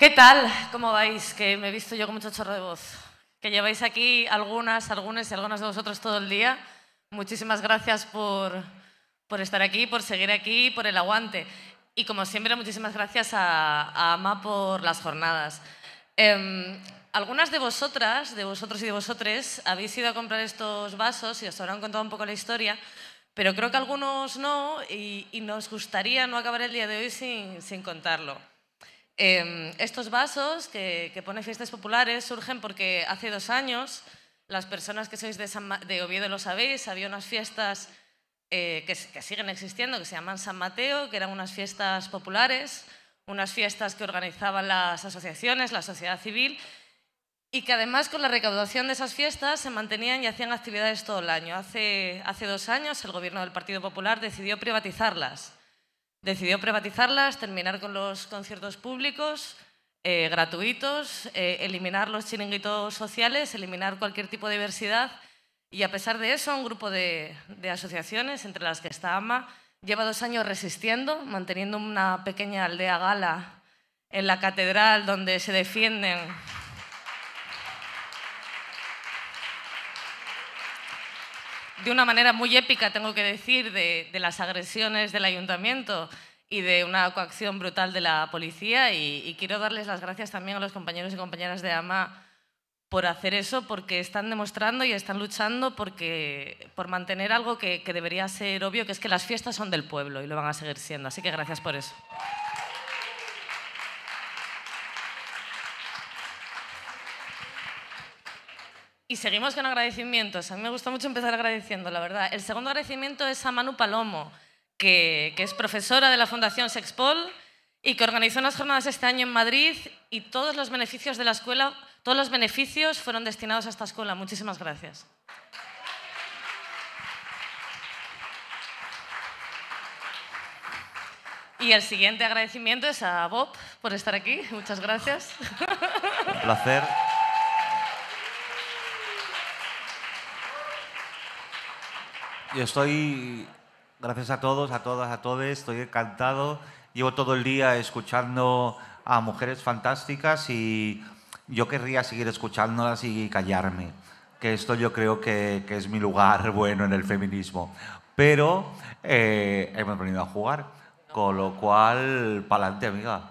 ¿Qué tal? ¿Cómo vais? Que me he visto yo con mucho chorro de voz. Que lleváis aquí algunas, algunas y algunas de vosotros todo el día. Muchísimas gracias por, por estar aquí, por seguir aquí, por el aguante. Y como siempre, muchísimas gracias a, a AMA por las jornadas. Em, algunas de vosotras, de vosotros y de vosotres, habéis ido a comprar estos vasos y os habrán contado un poco la historia, pero creo que algunos no y, y nos gustaría no acabar el día de hoy sin, sin contarlo. Em, estos vasos que, pone Fiestas Populares surgen porque hace dos años, las personas que sois de, Oviedo lo sabéis, había unas fiestas eh, que, siguen existiendo, que se llaman San Mateo, que eran unas fiestas populares, unas fiestas que organizaban las asociaciones, la sociedad civil, y que además con la recaudación de esas fiestas se mantenían y hacían actividades todo el año. Hace, hace dos años el gobierno del Partido Popular decidió privatizarlas Decidió privatizarlas, terminar con los conciertos públicos, eh, gratuitos, eh, eliminar los chiringuitos sociales, eliminar cualquier tipo de diversidad. Y a pesar de eso, un grupo de, de, asociaciones, entre las que está AMA, lleva dos años resistiendo, manteniendo una pequeña aldea gala en la catedral donde se defienden. de una manera muy épica, tengo que decir, de, las agresiones del ayuntamiento y de una coacción brutal de la policía. Y, quiero darles las gracias también a los compañeros y compañeras de AMA por hacer eso, porque están demostrando y están luchando porque, por mantener algo que, que debería ser obvio, que es que las fiestas son del pueblo y lo van a seguir siendo. Así que gracias por eso. Y seguimos con agradecimientos. A mí me gusta mucho empezar agradeciendo, la verdad. El segundo agradecimiento es a Manu Palomo, que, que es profesora de la Fundación Sexpol y que organizó unas jornadas este año en Madrid y todos los beneficios de la escuela, todos los beneficios fueron destinados a esta escuela. Muchísimas gracias. Y el siguiente agradecimiento es a Bob por estar aquí. Muchas gracias. Un placer. Yo estoy, gracias a todos, a todas, a todos, estoy encantado. Llevo todo el día escuchando a mujeres fantásticas y yo querría seguir escuchándolas y callarme, que esto yo creo que, es mi lugar bueno en el feminismo. Pero eh, hemos venido a jugar, con lo cual, pa'lante, amiga.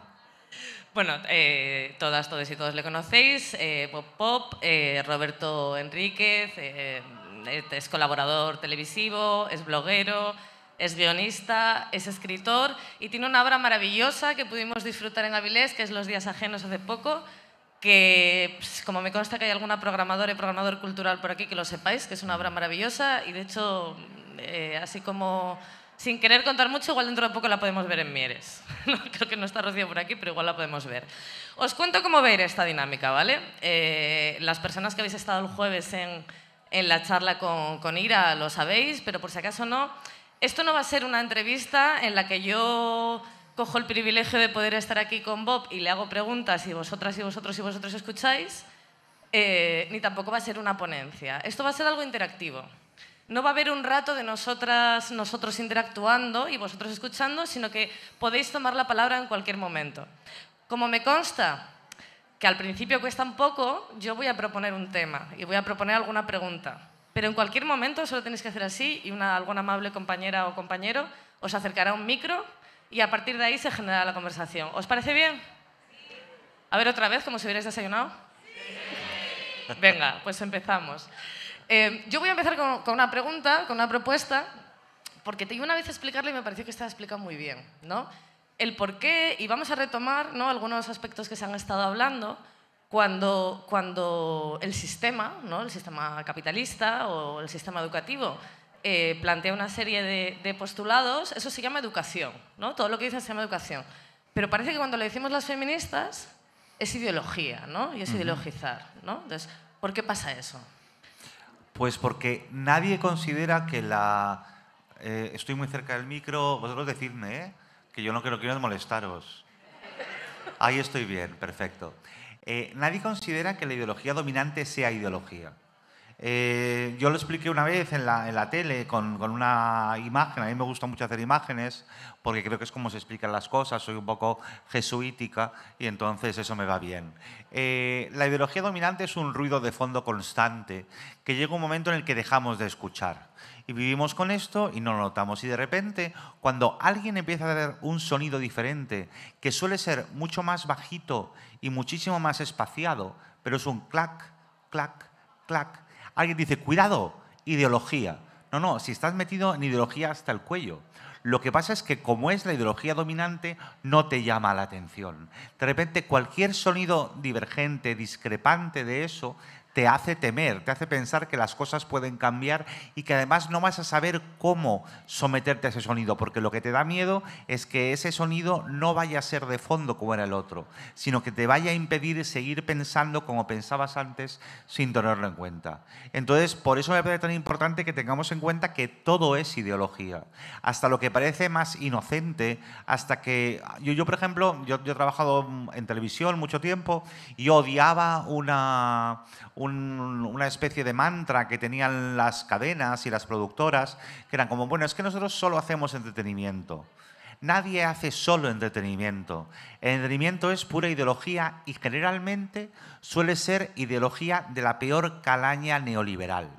Bueno, eh, todas, todos y todos le conocéis, eh, Pop Pop, eh, Roberto Enríquez, es colaborador televisivo, es bloguero, es guionista, es escritor y tiene una obra maravillosa que pudimos disfrutar en Avilés, que es Los días ajenos hace poco, que pues, como me consta que hay alguna programadora y programador cultural por aquí que lo sepáis, que es una obra maravillosa y de hecho, eh, así como sin querer contar mucho, igual dentro de poco la podemos ver en Mieres. Creo que no está Rocío por aquí, pero igual la podemos ver. Os cuento cómo ver esta dinámica, ¿vale? Eh, las personas que habéis estado el jueves en en la charla con, Ira, lo sabéis, pero por si acaso no, esto no va a ser una entrevista en la que yo cojo el privilegio de poder estar aquí con Bob y le hago preguntas y vosotras y vosotros y vosotros escucháis, eh, ni tampoco va a ser una ponencia. Esto va a ser algo interactivo. No va a haber un rato de nosotras, nosotros interactuando y vosotros escuchando, sino que podéis tomar la palabra en cualquier momento. Como me consta que al principio cuesta un poco, yo voy a proponer un tema y voy a proponer alguna pregunta. Pero en cualquier momento solo tenéis que hacer así y una, alguna amable compañera o compañero os acercará un micro y a partir de ahí se generará la conversación. ¿Os parece bien? A ver otra vez, como si hubierais desayunado. Venga, pues empezamos. Eh, yo voy a empezar con, una pregunta, con una propuesta, porque te una vez explicarle y me pareció que estaba explicado muy bien, ¿no? el por qué y vamos a retomar algunos aspectos que se han estado hablando cuando, cuando el sistema, ¿no? el sistema capitalista o el sistema educativo eh, plantea una serie de, postulados, eso se llama educación, ¿no? todo lo que dicen se llama educación. Pero parece que cuando lo decimos las feministas es ideología ¿no? y es ideologizar. ¿no? Entonces, ¿por qué pasa eso? Pues porque nadie considera que la... Eh, estoy muy cerca del micro, vosotros decidme, ¿eh? que yo que no quiero molestaros. Ahí estoy bien, perfecto. Eh, nadie considera que la ideología dominante sea ideología. Eh, yo lo expliqué una vez en la, tele con, una imagen, a mí me gusta mucho hacer imágenes porque creo que es como se explican las cosas, soy un poco jesuítica y entonces eso me va bien. Eh, la ideología dominante es un ruido de fondo constante que llega un momento en el que dejamos de escuchar y vivimos con esto y no lo notamos. Y de repente, cuando alguien empieza a dar un sonido diferente, que suele ser mucho más bajito y muchísimo más espaciado, pero es un clac, clac, clac, alguien dice, cuidado, ideología. No, no, si estás metido en ideología hasta el cuello. Lo que pasa es que como es la ideología dominante, no te llama la atención. De repente cualquier sonido divergente, discrepante de eso, te hace temer, te hace pensar que las cosas pueden cambiar y que además no vas a saber cómo someterte a ese sonido, porque lo que te da miedo es que ese sonido no vaya a ser de fondo como era el otro, sino que te vaya a impedir seguir pensando como pensabas antes sin tenerlo en cuenta. Entonces, por eso me parece tan importante que tengamos en cuenta que todo es ideología, hasta lo que parece más inocente, hasta que yo, yo por ejemplo, yo, yo he trabajado en televisión mucho tiempo y odiaba una una especie de mantra que tenían las cadenas y las productoras, que eran como, bueno, es que nosotros solo hacemos entretenimiento. Nadie hace solo entretenimiento. El entretenimiento es pura ideología y generalmente suele ser ideología de la peor calaña neoliberal.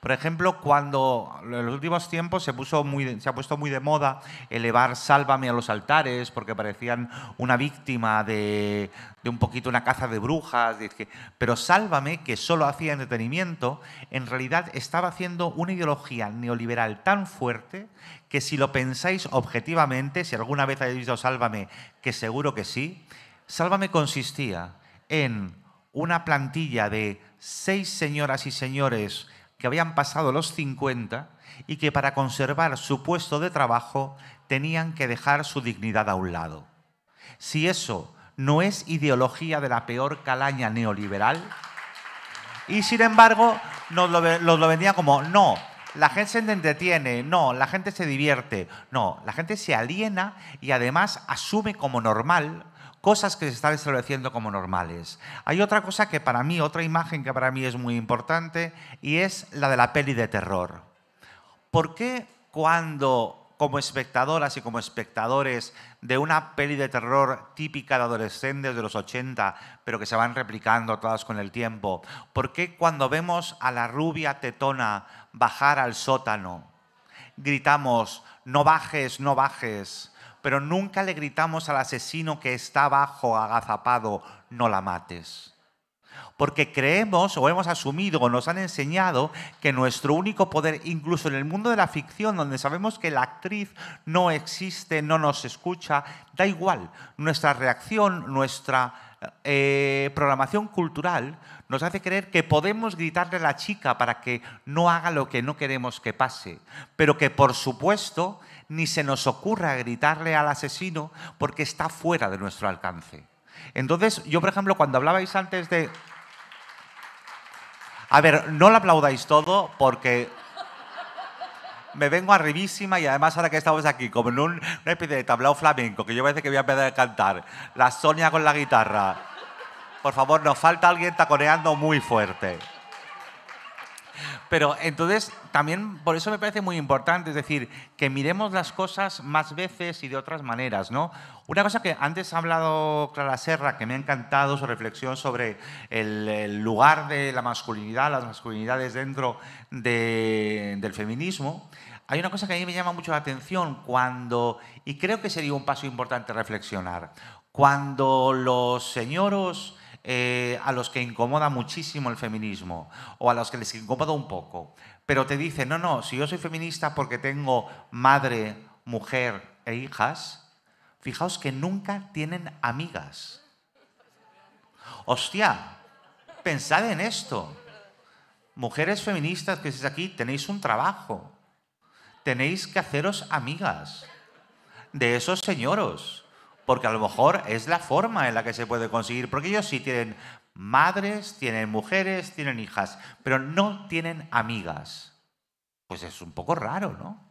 Por ejemplo, cuando en los últimos tiempos se, puso muy, se ha puesto muy de moda elevar Sálvame a los altares porque parecían una víctima de, de un poquito una caza de brujas. Pero Sálvame, que solo hacía entretenimiento, en realidad estaba haciendo una ideología neoliberal tan fuerte que si lo pensáis objetivamente, si alguna vez habéis visto Sálvame, que seguro que sí, Sálvame consistía en una plantilla de seis señoras y señores que habían pasado los 50 y que para conservar su puesto de trabajo tenían que dejar su dignidad a un lado. Si eso no es ideología de la peor calaña neoliberal, y sin embargo nos lo, nos vendían como, no, la gente se entretiene, no, la gente se divierte, no, la gente se aliena y además asume como normal cosas que se están estableciendo como normales. Hay otra cosa que para mí, otra imagen que para mí es muy importante, y es la de la peli de terror. ¿Por qué cuando como espectadoras y como espectadores de una peli de terror típica de adolescentes de los 80, pero que se van replicando todas con el tiempo. ¿Por qué cuando vemos a la rubia tetona bajar al sótano, gritamos, no bajes, no bajes? pero nunca le gritamos al asesino que está abajo, agazapado, no la mates. Porque creemos o hemos asumido o nos han enseñado que nuestro único poder, incluso en el mundo de la ficción, donde sabemos que la actriz no existe, no nos escucha, da igual. Nuestra reacción, nuestra eh, programación cultural nos hace creer que podemos gritarle a la chica para que no haga lo que no queremos que pase, pero que por supuesto ni se nos ocurra gritarle al asesino porque está fuera de nuestro alcance. Entonces, yo, por ejemplo, cuando hablabais antes de... A ver, no lo aplaudáis todo porque me vengo arribísima y además ahora que estamos aquí, como en un, una de tablao flamenco, que yo parece que voy a empezar a cantar, la Sonia con la guitarra. Por favor, nos falta alguien taconeando muy fuerte. Pero entonces, también por eso me parece muy importante, es decir, que miremos las cosas más veces y de otras maneras, ¿no? Una cosa que antes ha hablado Clara Serra, que me ha encantado su reflexión sobre el, lugar de la masculinidad, las masculinidades dentro del feminismo, hay una cosa que a mí me llama mucho la atención cuando, y creo que sería un paso importante reflexionar, cuando los señoros eh, a los que incomoda muchísimo el feminismo o a los que les incomoda un poco, pero te dicen, no, no, si yo soy feminista porque tengo madre, mujer e hijas, fijaos que nunca tienen amigas. Hostia, pensad en esto. Mujeres feministas que estáis aquí, tenéis un trabajo. Tenéis que haceros amigas de esos señoros porque a lo mejor es la forma en la que se puede conseguir, porque ellos sí tienen madres, tienen mujeres, tienen hijas, pero no tienen amigas. Pues es un poco raro, ¿no?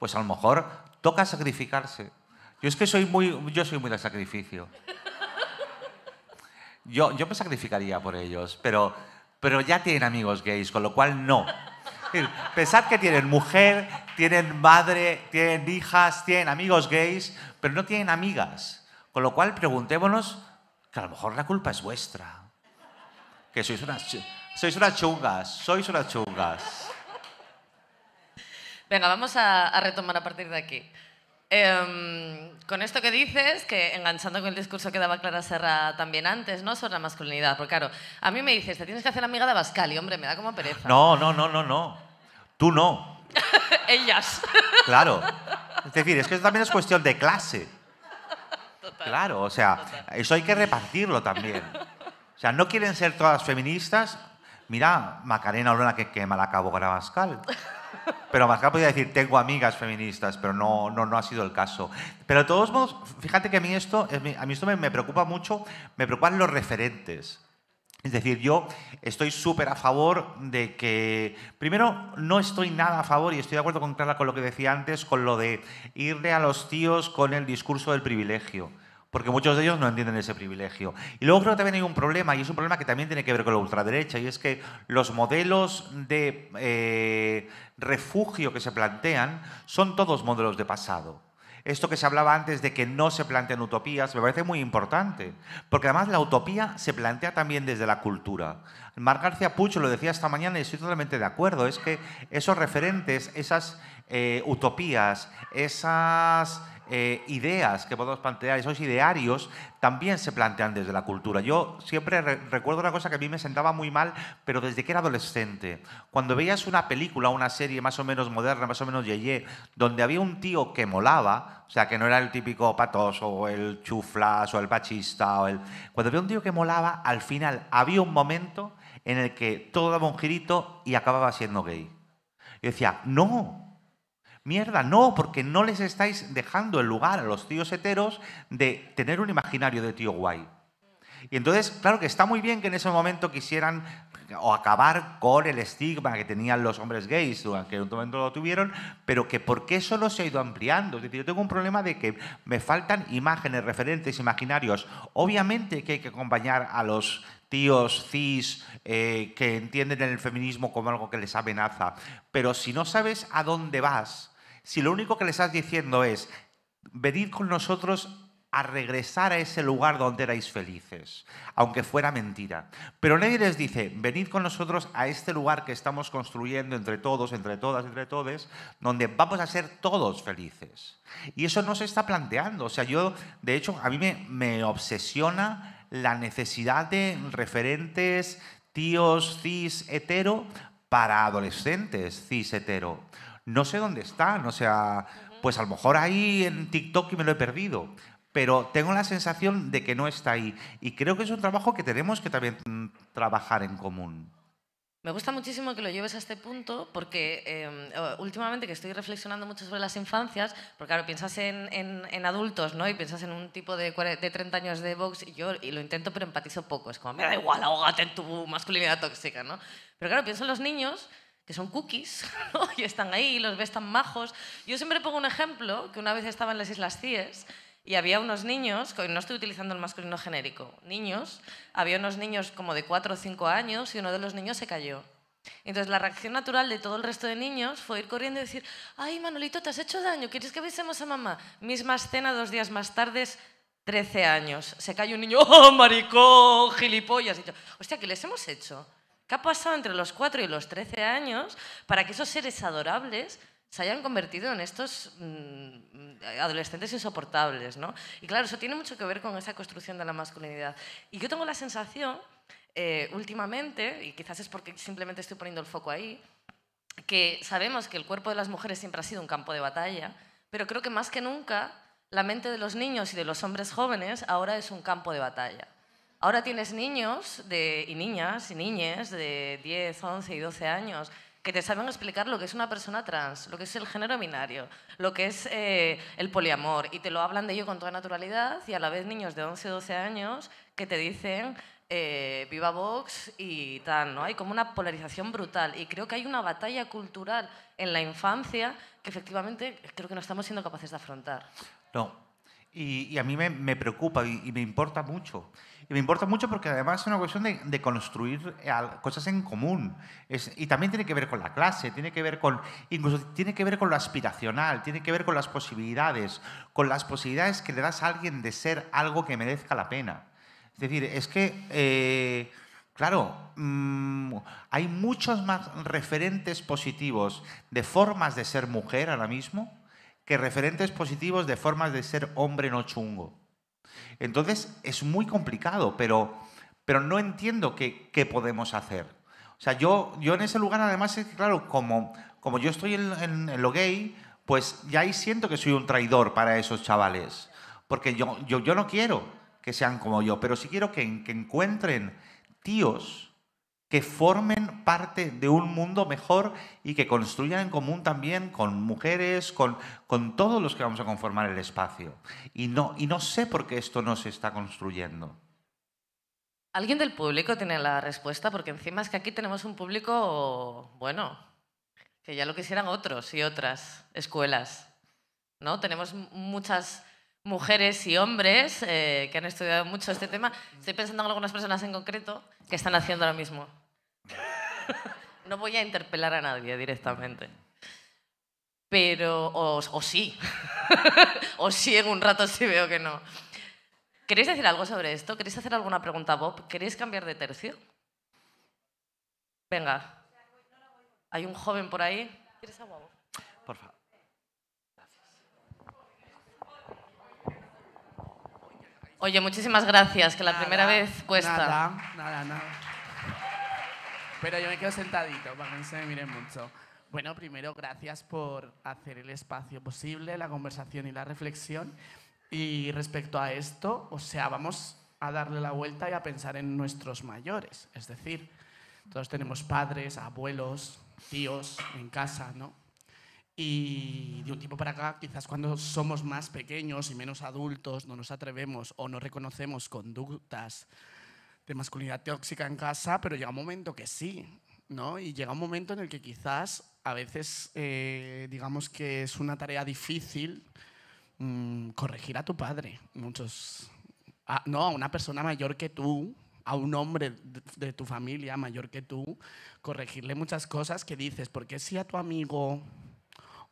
Pues a lo mejor toca sacrificarse. Yo es que soy muy, yo soy muy de sacrificio. Yo, yo me sacrificaría por ellos, pero, pero ya tienen amigos gays, con lo cual no. Pensad que tienen mujer, tienen madre, tienen hijas, tienen amigos gays, pero no tienen amigas. Con lo cual preguntémonos que a lo mejor la culpa es vuestra. Que sois unas, sois unas chungas, sois unas chungas. Venga, vamos a retomar a partir de aquí. Em, con esto que dices, que enganchando con el discurso que daba Clara Serra también antes, ¿no? Sobre la masculinidad. Porque claro, a mí me dices, te tienes que hacer amiga de Bascal hombre, me da como pereza. No, no, no, no, no. Tú no. Ellas. Claro. Es decir, es que también es cuestión de clase. claro, o sea, eso hay que repartirlo también. O sea, no quieren ser todas feministas. Mira, Macarena Olona que quema la de Bascal. Pero más que podía decir, tengo amigas feministas, pero no, no, no ha sido el caso. Pero de todos modos, fíjate que a mí esto, a mí esto me, preocupa mucho, me preocupan los referentes. Es decir, yo estoy súper a favor de que, primero, no estoy nada a favor, y estoy de acuerdo con con lo que decía antes, con lo de irle a los tíos con el discurso del privilegio porque muchos de ellos no entienden ese privilegio. Y luego creo que también hay un problema, y es un problema que también tiene que ver con la ultraderecha, y es que los modelos de eh, refugio que se plantean son todos modelos de pasado. Esto que se hablaba antes de que no se plantean utopías me parece muy importante, porque además la utopía se plantea también desde la cultura. Marc García Pucho lo decía esta mañana y estoy totalmente de acuerdo, es que esos referentes, esas eh, utopías, esas eh, ideas que podemos plantear, esos idearios, también se plantean desde la cultura. Yo siempre recuerdo una cosa que a mí me sentaba muy mal, pero desde que era adolescente. Cuando veías una película, una serie más o menos moderna, más o menos yeye, donde había un tío que molaba, o sea, que no era el típico patoso, o el chuflas, o el bachista, o el... Cuando había un tío que molaba, al final había un momento en el que todo daba un girito y acababa siendo gay. Yo decía, no, Mierda, no, porque no les estáis dejando el lugar a los tíos heteros de tener un imaginario de tío guay. Y entonces, claro que está muy bien que en ese momento quisieran o acabar con el estigma que tenían los hombres gays, que en un momento lo tuvieron, pero que por qué eso no se ha ido ampliando. Es decir, yo tengo un problema de que me faltan imágenes, referentes, imaginarios. Obviamente que hay que acompañar a los tíos cis eh, que entienden el feminismo como algo que les amenaza, pero si no sabes a dónde vas, si lo único que le estás diciendo es, venid con nosotros a regresar a ese lugar donde erais felices, aunque fuera mentira. Pero nadie les dice, venid con nosotros a este lugar que estamos construyendo entre todos, entre todas, entre todos, donde vamos a ser todos felices. Y eso no se está planteando. O sea, yo, de hecho, a mí me, me obsesiona la necesidad de referentes, tíos, cis, hetero, para adolescentes, cis, hetero no sé dónde está, o sea, pues a lo mejor ahí en TikTok y me lo he perdido, pero tengo la sensación de que no está ahí y creo que es un trabajo que tenemos que también trabajar en común. Me gusta muchísimo que lo lleves a este punto porque em, eh, últimamente que estoy reflexionando mucho sobre las infancias, porque claro, piensas en, adultos ¿no? y piensas en un tipo de, de 30 años de Vox y yo y lo intento pero empatizo poco, es como me da igual, ahógate en tu masculinidad tóxica, ¿no? Pero claro, pienso en los niños son cookies, y están ahí, los ves tan majos. Yo siempre pongo un ejemplo, que una vez estaba en las Islas Cíes y había unos niños, no estoy utilizando el masculino genérico, niños, había unos niños como de 4 o 5 años y uno de los niños se cayó. Entonces la reacción natural de todo el resto de niños fue ir corriendo y decir, ay Manolito, te has hecho daño, ¿quieres que avisemos a mamá? Misma escena dos días más tarde, 13 años, se cayó un niño, oh maricón, gilipollas, y yo, hostia, ¿qué les hemos hecho? ¿Qué ha pasado entre los 4 y los 13 años para que esos seres adorables se hayan convertido en estos mm, adolescentes insoportables? Y claro, eso tiene mucho que ver con esa construcción de la masculinidad. Y yo tengo la sensación, eh, últimamente, y quizás es porque simplemente estoy poniendo el foco ahí, que sabemos que el cuerpo de las mujeres siempre ha sido un campo de batalla, pero creo que más que nunca la mente de los niños y de los hombres jóvenes ahora es un campo de batalla. Ahora tienes niños de, y niñas y niñes de 10, 11 y 12 años que te saben explicar lo que es una persona trans, lo que es el género binario, lo que es eh, el poliamor, y te lo hablan de ello con toda naturalidad, y a la vez niños de 11 12 años que te dicen eh, viva Vox y tal, ¿no? Hay como una polarización brutal, y creo que hay una batalla cultural en la infancia que efectivamente creo que no estamos siendo capaces de afrontar. No, y, a mí me, preocupa y me importa mucho. Y me importa mucho porque además es una cuestión de, construir eh, cosas en común. y también tiene que ver con la clase, tiene que ver con, incluso tiene que ver con lo aspiracional, tiene que ver con las posibilidades, con las posibilidades que le das a alguien de ser algo que merezca la pena. Es decir, es que... Eh, claro, mm, hay muchos más referentes positivos de formas de ser mujer ahora mismo que referentes positivos de formas de ser hombre no chungo. Entonces es muy complicado, pero, pero no entiendo qué, qué podemos hacer. O sea, yo, yo en ese lugar además es que, claro, como, como yo estoy en, lo gay, pues ya ahí siento que soy un traidor para esos chavales. Porque yo, yo, no quiero que sean como yo, pero sí quiero que, que encuentren tíos que formen parte de un mundo mejor y que construyan en común también con mujeres, con, todos los que vamos a conformar el espacio. Y no, y no sé por qué esto no se está construyendo. ¿Alguien del público tiene la respuesta? Porque encima es que aquí tenemos un público, bueno, que ya lo quisieran otros y otras escuelas. ¿no? Tenemos muchas mujeres y hombres eh, que han estudiado mucho este tema. Estoy pensando en algunas personas en concreto que están haciendo lo mismo no voy a interpelar a nadie directamente. Pero, o, o sí, o sí en un rato si sí veo que no. ¿Queréis decir algo sobre esto? ¿Queréis hacer alguna pregunta Bob? ¿Queréis cambiar de tercio? Venga. Hay un joven por ahí. agua? Por favor. Oye, muchísimas gracias, que la primera vez cuesta. Nada, nada, nada. Pero yo me quedo sentadito para que no se me miren mucho. Bueno, primero, gracias por hacer el espacio posible, la conversación y la reflexión. Y respecto a esto, o sea, vamos a darle la vuelta y a pensar en nuestros mayores. Es decir, todos tenemos padres, abuelos, tíos en casa, ¿no? Y de un tiempo para acá, quizás cuando somos más pequeños y menos adultos, no nos atrevemos o no reconocemos conductas de masculinidad tóxica en casa, pero llega un momento que sí, ¿no? Y llega un momento en el que quizás a veces, eh, digamos que es una tarea difícil mm, corregir a tu padre, muchos, no, a una persona mayor que tú, a un hombre de, tu familia mayor que tú, corregirle muchas cosas que dices, porque si a tu amigo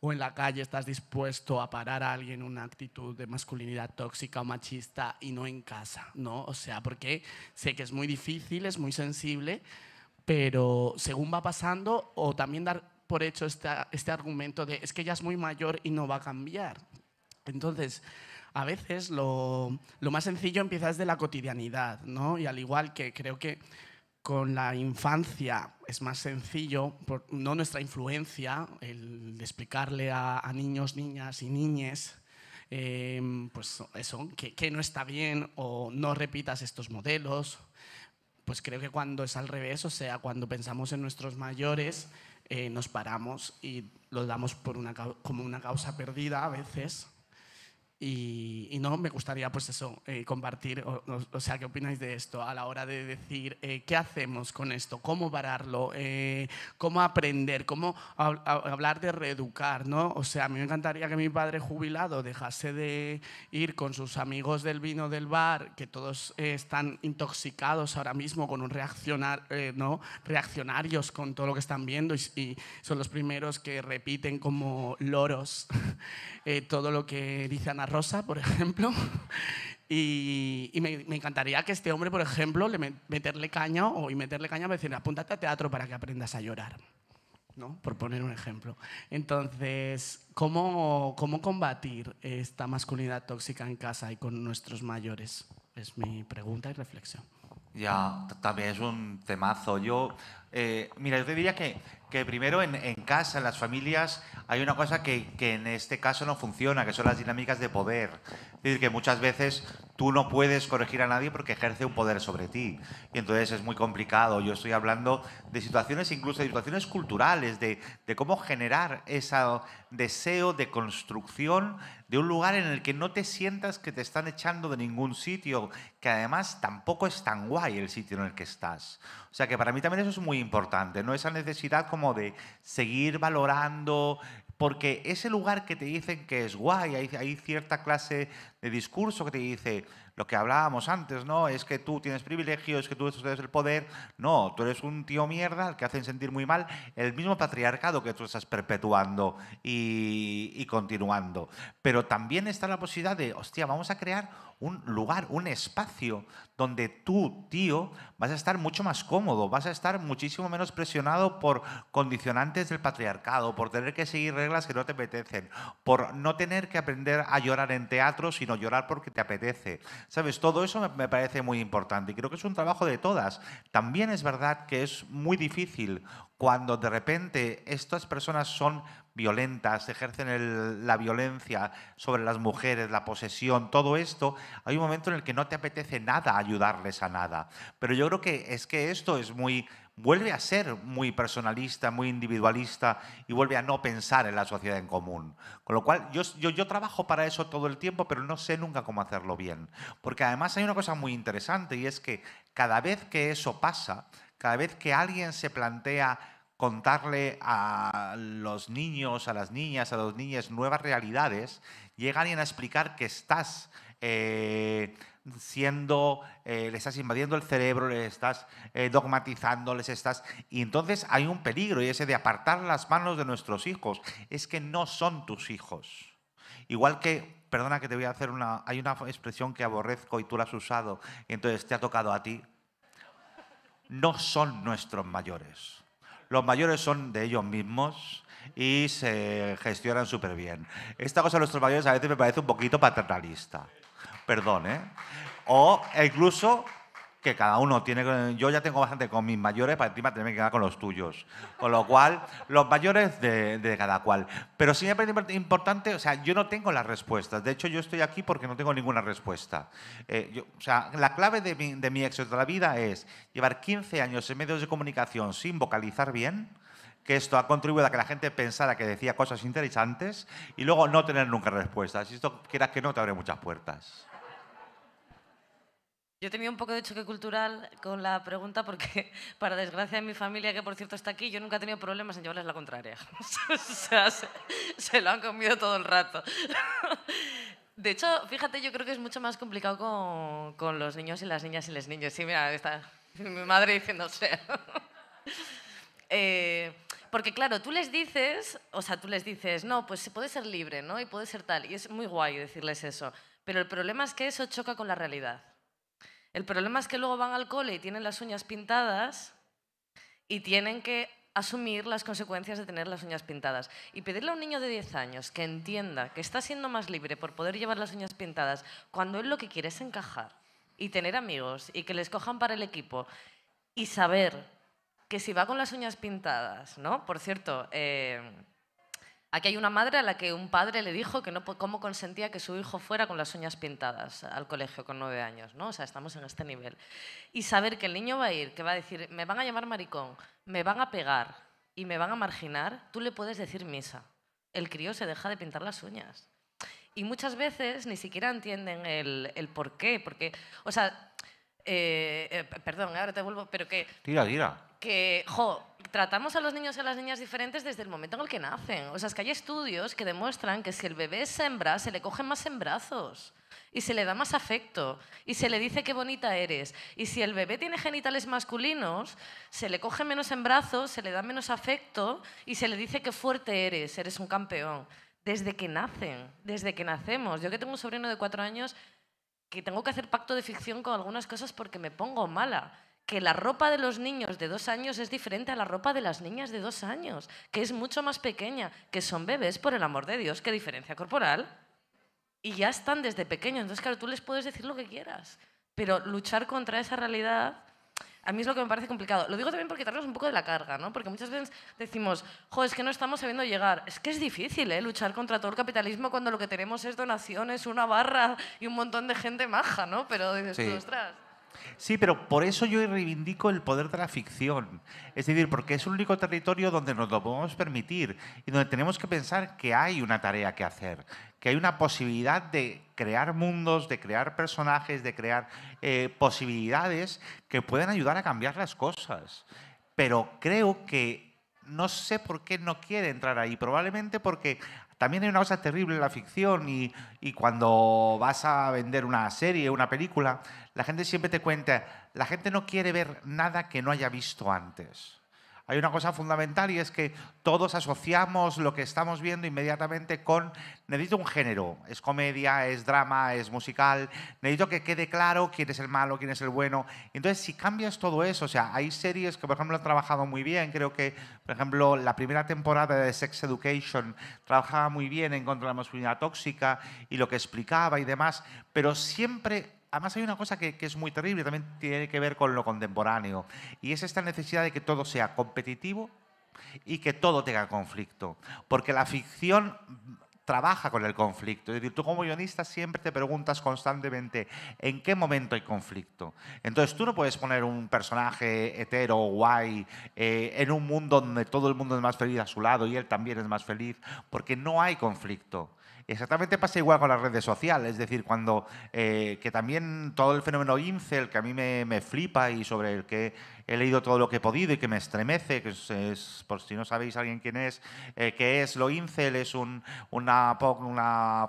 o en la calle estás dispuesto a parar a alguien una actitud de masculinidad tóxica o machista y no en casa, ¿no? O sea, porque sé que es muy difícil, es muy sensible, pero según va pasando, o también dar por hecho este, este argumento de es que ella es muy mayor y no va a cambiar. Entonces, a veces lo, lo más sencillo empieza desde la cotidianidad, ¿no? Y al igual que creo que con la infancia es más sencillo, no nuestra influencia, el de explicarle a, niños, niñas y niñes, em, pues eso, que, no está bien o no repitas estos modelos, pues creo que cuando es al revés, o sea, cuando pensamos en nuestros mayores, eh, nos paramos y los damos por como una causa perdida a veces y, no, me gustaría pues eso, eh, compartir, o, sea, ¿qué opináis de esto a la hora de decir eh, qué hacemos con esto? ¿Cómo pararlo eh, ¿Cómo aprender? ¿Cómo hablar de reeducar? ¿no? O sea, a mí me encantaría que mi padre jubilado dejase de ir con sus amigos del vino del bar, que todos están intoxicados ahora mismo con un reaccionar, ¿no? reaccionarios con todo lo que están viendo y, son los primeros que repiten como loros todo lo que dice Ana Rosa, por ejemplo. Y, me, encantaría que este hombre, por ejemplo, le meterle caña o y meterle caña para decir, apúntate a teatro para que aprendas a llorar, ¿no? Por poner un ejemplo. Entonces, ¿cómo, combatir esta masculinidad tóxica en casa y con nuestros mayores? Es mi pregunta y reflexión. Ya, también es un temazo. Yo, eh, mira, yo diría que que primero en, casa, en las familias, hay una cosa que, en este caso no funciona, que son las dinámicas de poder. Es decir, que muchas veces tú no puedes corregir a nadie porque ejerce un poder sobre ti. Y entonces es muy complicado. Yo estoy hablando de situaciones, incluso de situaciones culturales, de, de cómo generar ese deseo de construcción de un lugar en el que no te sientas que te están echando de ningún sitio, que además tampoco es tan guay el sitio en el que estás. O sea que para mí también eso es muy importante, ¿no? Esa necesidad como de seguir valorando, porque ese lugar que te dicen que es guay, hay, cierta clase de discurso que te dice, lo que hablábamos antes, ¿no? Es que tú tienes privilegios, que tú eres el poder. No, tú eres un tío mierda al que hacen sentir muy mal el mismo patriarcado que tú estás perpetuando y, y continuando. Pero también está la posibilidad de, hostia, vamos a crear un lugar, un espacio donde tú, tío, vas a estar mucho más cómodo, vas a estar muchísimo menos presionado por condicionantes del patriarcado, por tener que seguir reglas que no te apetecen, por no tener que aprender a llorar en teatro, sino llorar porque te apetece. ¿Sabes? Todo eso me parece muy importante y creo que es un trabajo de todas. También es verdad que es muy difícil cuando de repente estas personas son violentas, ejercen la violencia sobre las mujeres, la posesión, todo esto, hay un momento en el que no te apetece nada ayudarles a nada. Pero yo creo que es que esto es muy, vuelve a ser muy personalista, muy individualista y vuelve a no pensar en la sociedad en común. Con lo cual, yo, yo, trabajo para eso todo el tiempo, pero no sé nunca cómo hacerlo bien. Porque además hay una cosa muy interesante y es que cada vez que eso pasa, cada vez que alguien se plantea contarle a los niños, a las niñas, a los niñas nuevas realidades, llegan a explicar que estás eh, siendo, eh, le estás invadiendo el cerebro, le estás eh, dogmatizando, les estás... Y entonces hay un peligro y ese de apartar las manos de nuestros hijos. Es que no son tus hijos. Igual que, perdona que te voy a hacer una... Hay una expresión que aborrezco y tú la has usado, y entonces te ha tocado a ti. No son nuestros mayores los mayores son de ellos mismos y se gestionan súper bien. Esta cosa de nuestros mayores a veces me parece un poquito paternalista. Perdón, ¿eh? O incluso que cada uno tiene... Yo ya tengo bastante con mis mayores, para encima tener que quedar con los tuyos. Con lo cual, los mayores de, de cada cual. Pero sí me importante, o sea, yo no tengo las respuestas. De hecho, yo estoy aquí porque no tengo ninguna respuesta. Eh, o sea, la clave de mi, de éxito de la vida es llevar 15 años en medios de comunicación sin vocalizar bien, que esto ha contribuido a que la gente pensara que decía cosas interesantes y luego no tener nunca respuestas. Y esto, quieras que no, te abre muchas puertas. Yo tenía un poco de choque cultural con la pregunta porque, para desgracia de mi familia, que por cierto está aquí, yo nunca he tenido problemas en llevarles la contraria. o sea, se, lo han comido todo el rato. de hecho, fíjate, yo creo que es mucho más complicado con, los niños y las niñas y los niños. Sí, mira, está mi madre diciendo, eh, porque claro, tú les dices, o sea, tú les dices, no, pues se puede ser libre, ¿no? Y puede ser tal. Y es muy guay decirles eso. Pero el problema es que eso choca con la realidad. El problema es que luego van al cole y tienen las uñas pintadas y tienen que asumir las consecuencias de tener las uñas pintadas. Y pedirle a un niño de 10 años que entienda que está siendo más libre por poder llevar las uñas pintadas cuando él lo que quiere es encajar y tener amigos y que le cojan para el equipo y saber que si va con las uñas pintadas, ¿no? Por cierto, eh, Aquí hay una madre a la que un padre le dijo que no, cómo consentía que su hijo fuera con las uñas pintadas al colegio con nueve años, ¿no? O sea, estamos en este nivel. Y saber que el niño va a ir, que va a decir, me van a llamar maricón, me van a pegar y me van a marginar, tú le puedes decir misa. El crío se deja de pintar las uñas. Y muchas veces ni siquiera entienden el, el por qué, porque, o sea, eh, eh, perdón, ¿eh? ahora te vuelvo, pero que... Tira, tira. Que, jo, tratamos a los niños y a las niñas diferentes desde el momento en el que nacen. O sea, que hay estudios que demuestran que si el bebé es hembra, se le cogen más en brazos y se le da más afecto y se le dice qué bonita eres. Y si el bebé tiene genitales masculinos, se le coge menos en brazos, se le da menos afecto y se le dice qué fuerte eres, eres un campeón. Desde que nacen, desde que nacemos. Yo que tengo un sobrino de cuatro años, que tengo que hacer pacto de ficción con algunas cosas porque me pongo mala que la ropa de los niños de dos años es diferente a la ropa de las niñas de dos años, que es mucho más pequeña, que son bebés, por el amor de Dios, qué diferencia corporal. Y ya están desde pequeños, entonces claro, tú les puedes decir lo que quieras, pero luchar contra esa realidad a mí es lo que me parece complicado. Lo digo también por quitarnos un poco de la carga, ¿no? Porque muchas veces decimos, joder, es que no estamos sabiendo llegar. Es que es difícil, ¿eh? Luchar contra todo el capitalismo cuando lo que tenemos es donaciones, una barra y un montón de gente maja, ¿no? Pero dices ostras... Sí, pero por eso yo reivindico el poder de la ficción. Es decir, porque es el único territorio donde nos lo podemos permitir y donde tenemos que pensar que hay una tarea que hacer, que hay una posibilidad de crear mundos, de crear personajes, de crear eh, posibilidades que puedan ayudar a cambiar las cosas. Pero creo que no sé por qué no quiere entrar ahí. Probablemente porque también hay una cosa terrible en la ficción y, cuando vas a vender una serie, una película, la gente siempre te cuenta, la gente no quiere ver nada que no haya visto antes. Hay una cosa fundamental y es que todos asociamos lo que estamos viendo inmediatamente con necesito un género, es comedia, es drama, es musical, necesito que quede claro quién es el malo, quién es el bueno. Entonces, si cambias todo eso, o sea, hay series que por ejemplo han trabajado muy bien, creo que por ejemplo la primera temporada de Sex Education trabajaba muy bien en contra de la masculinidad tóxica y lo que explicaba y demás, pero siempre además hay una cosa que, es muy terrible, también tiene que ver con lo contemporáneo, y es esta necesidad de que todo sea competitivo y que todo tenga conflicto, porque la ficción trabaja con el conflicto. Es decir, tú como guionista siempre te preguntas constantemente en qué momento hay conflicto. Entonces tú no puedes poner un personaje hetero, guay, eh, en un mundo donde todo el mundo es más feliz a su lado y él también es más feliz, porque no hay conflicto. Exactamente pasa igual con las redes sociales, es decir, cuando eh, que también todo el fenómeno incel, que a mí me, me flipa y sobre el que he leído todo lo que he podido y que me estremece, que es, por si no sabéis alguien quién es, eh, que es lo incel, es una,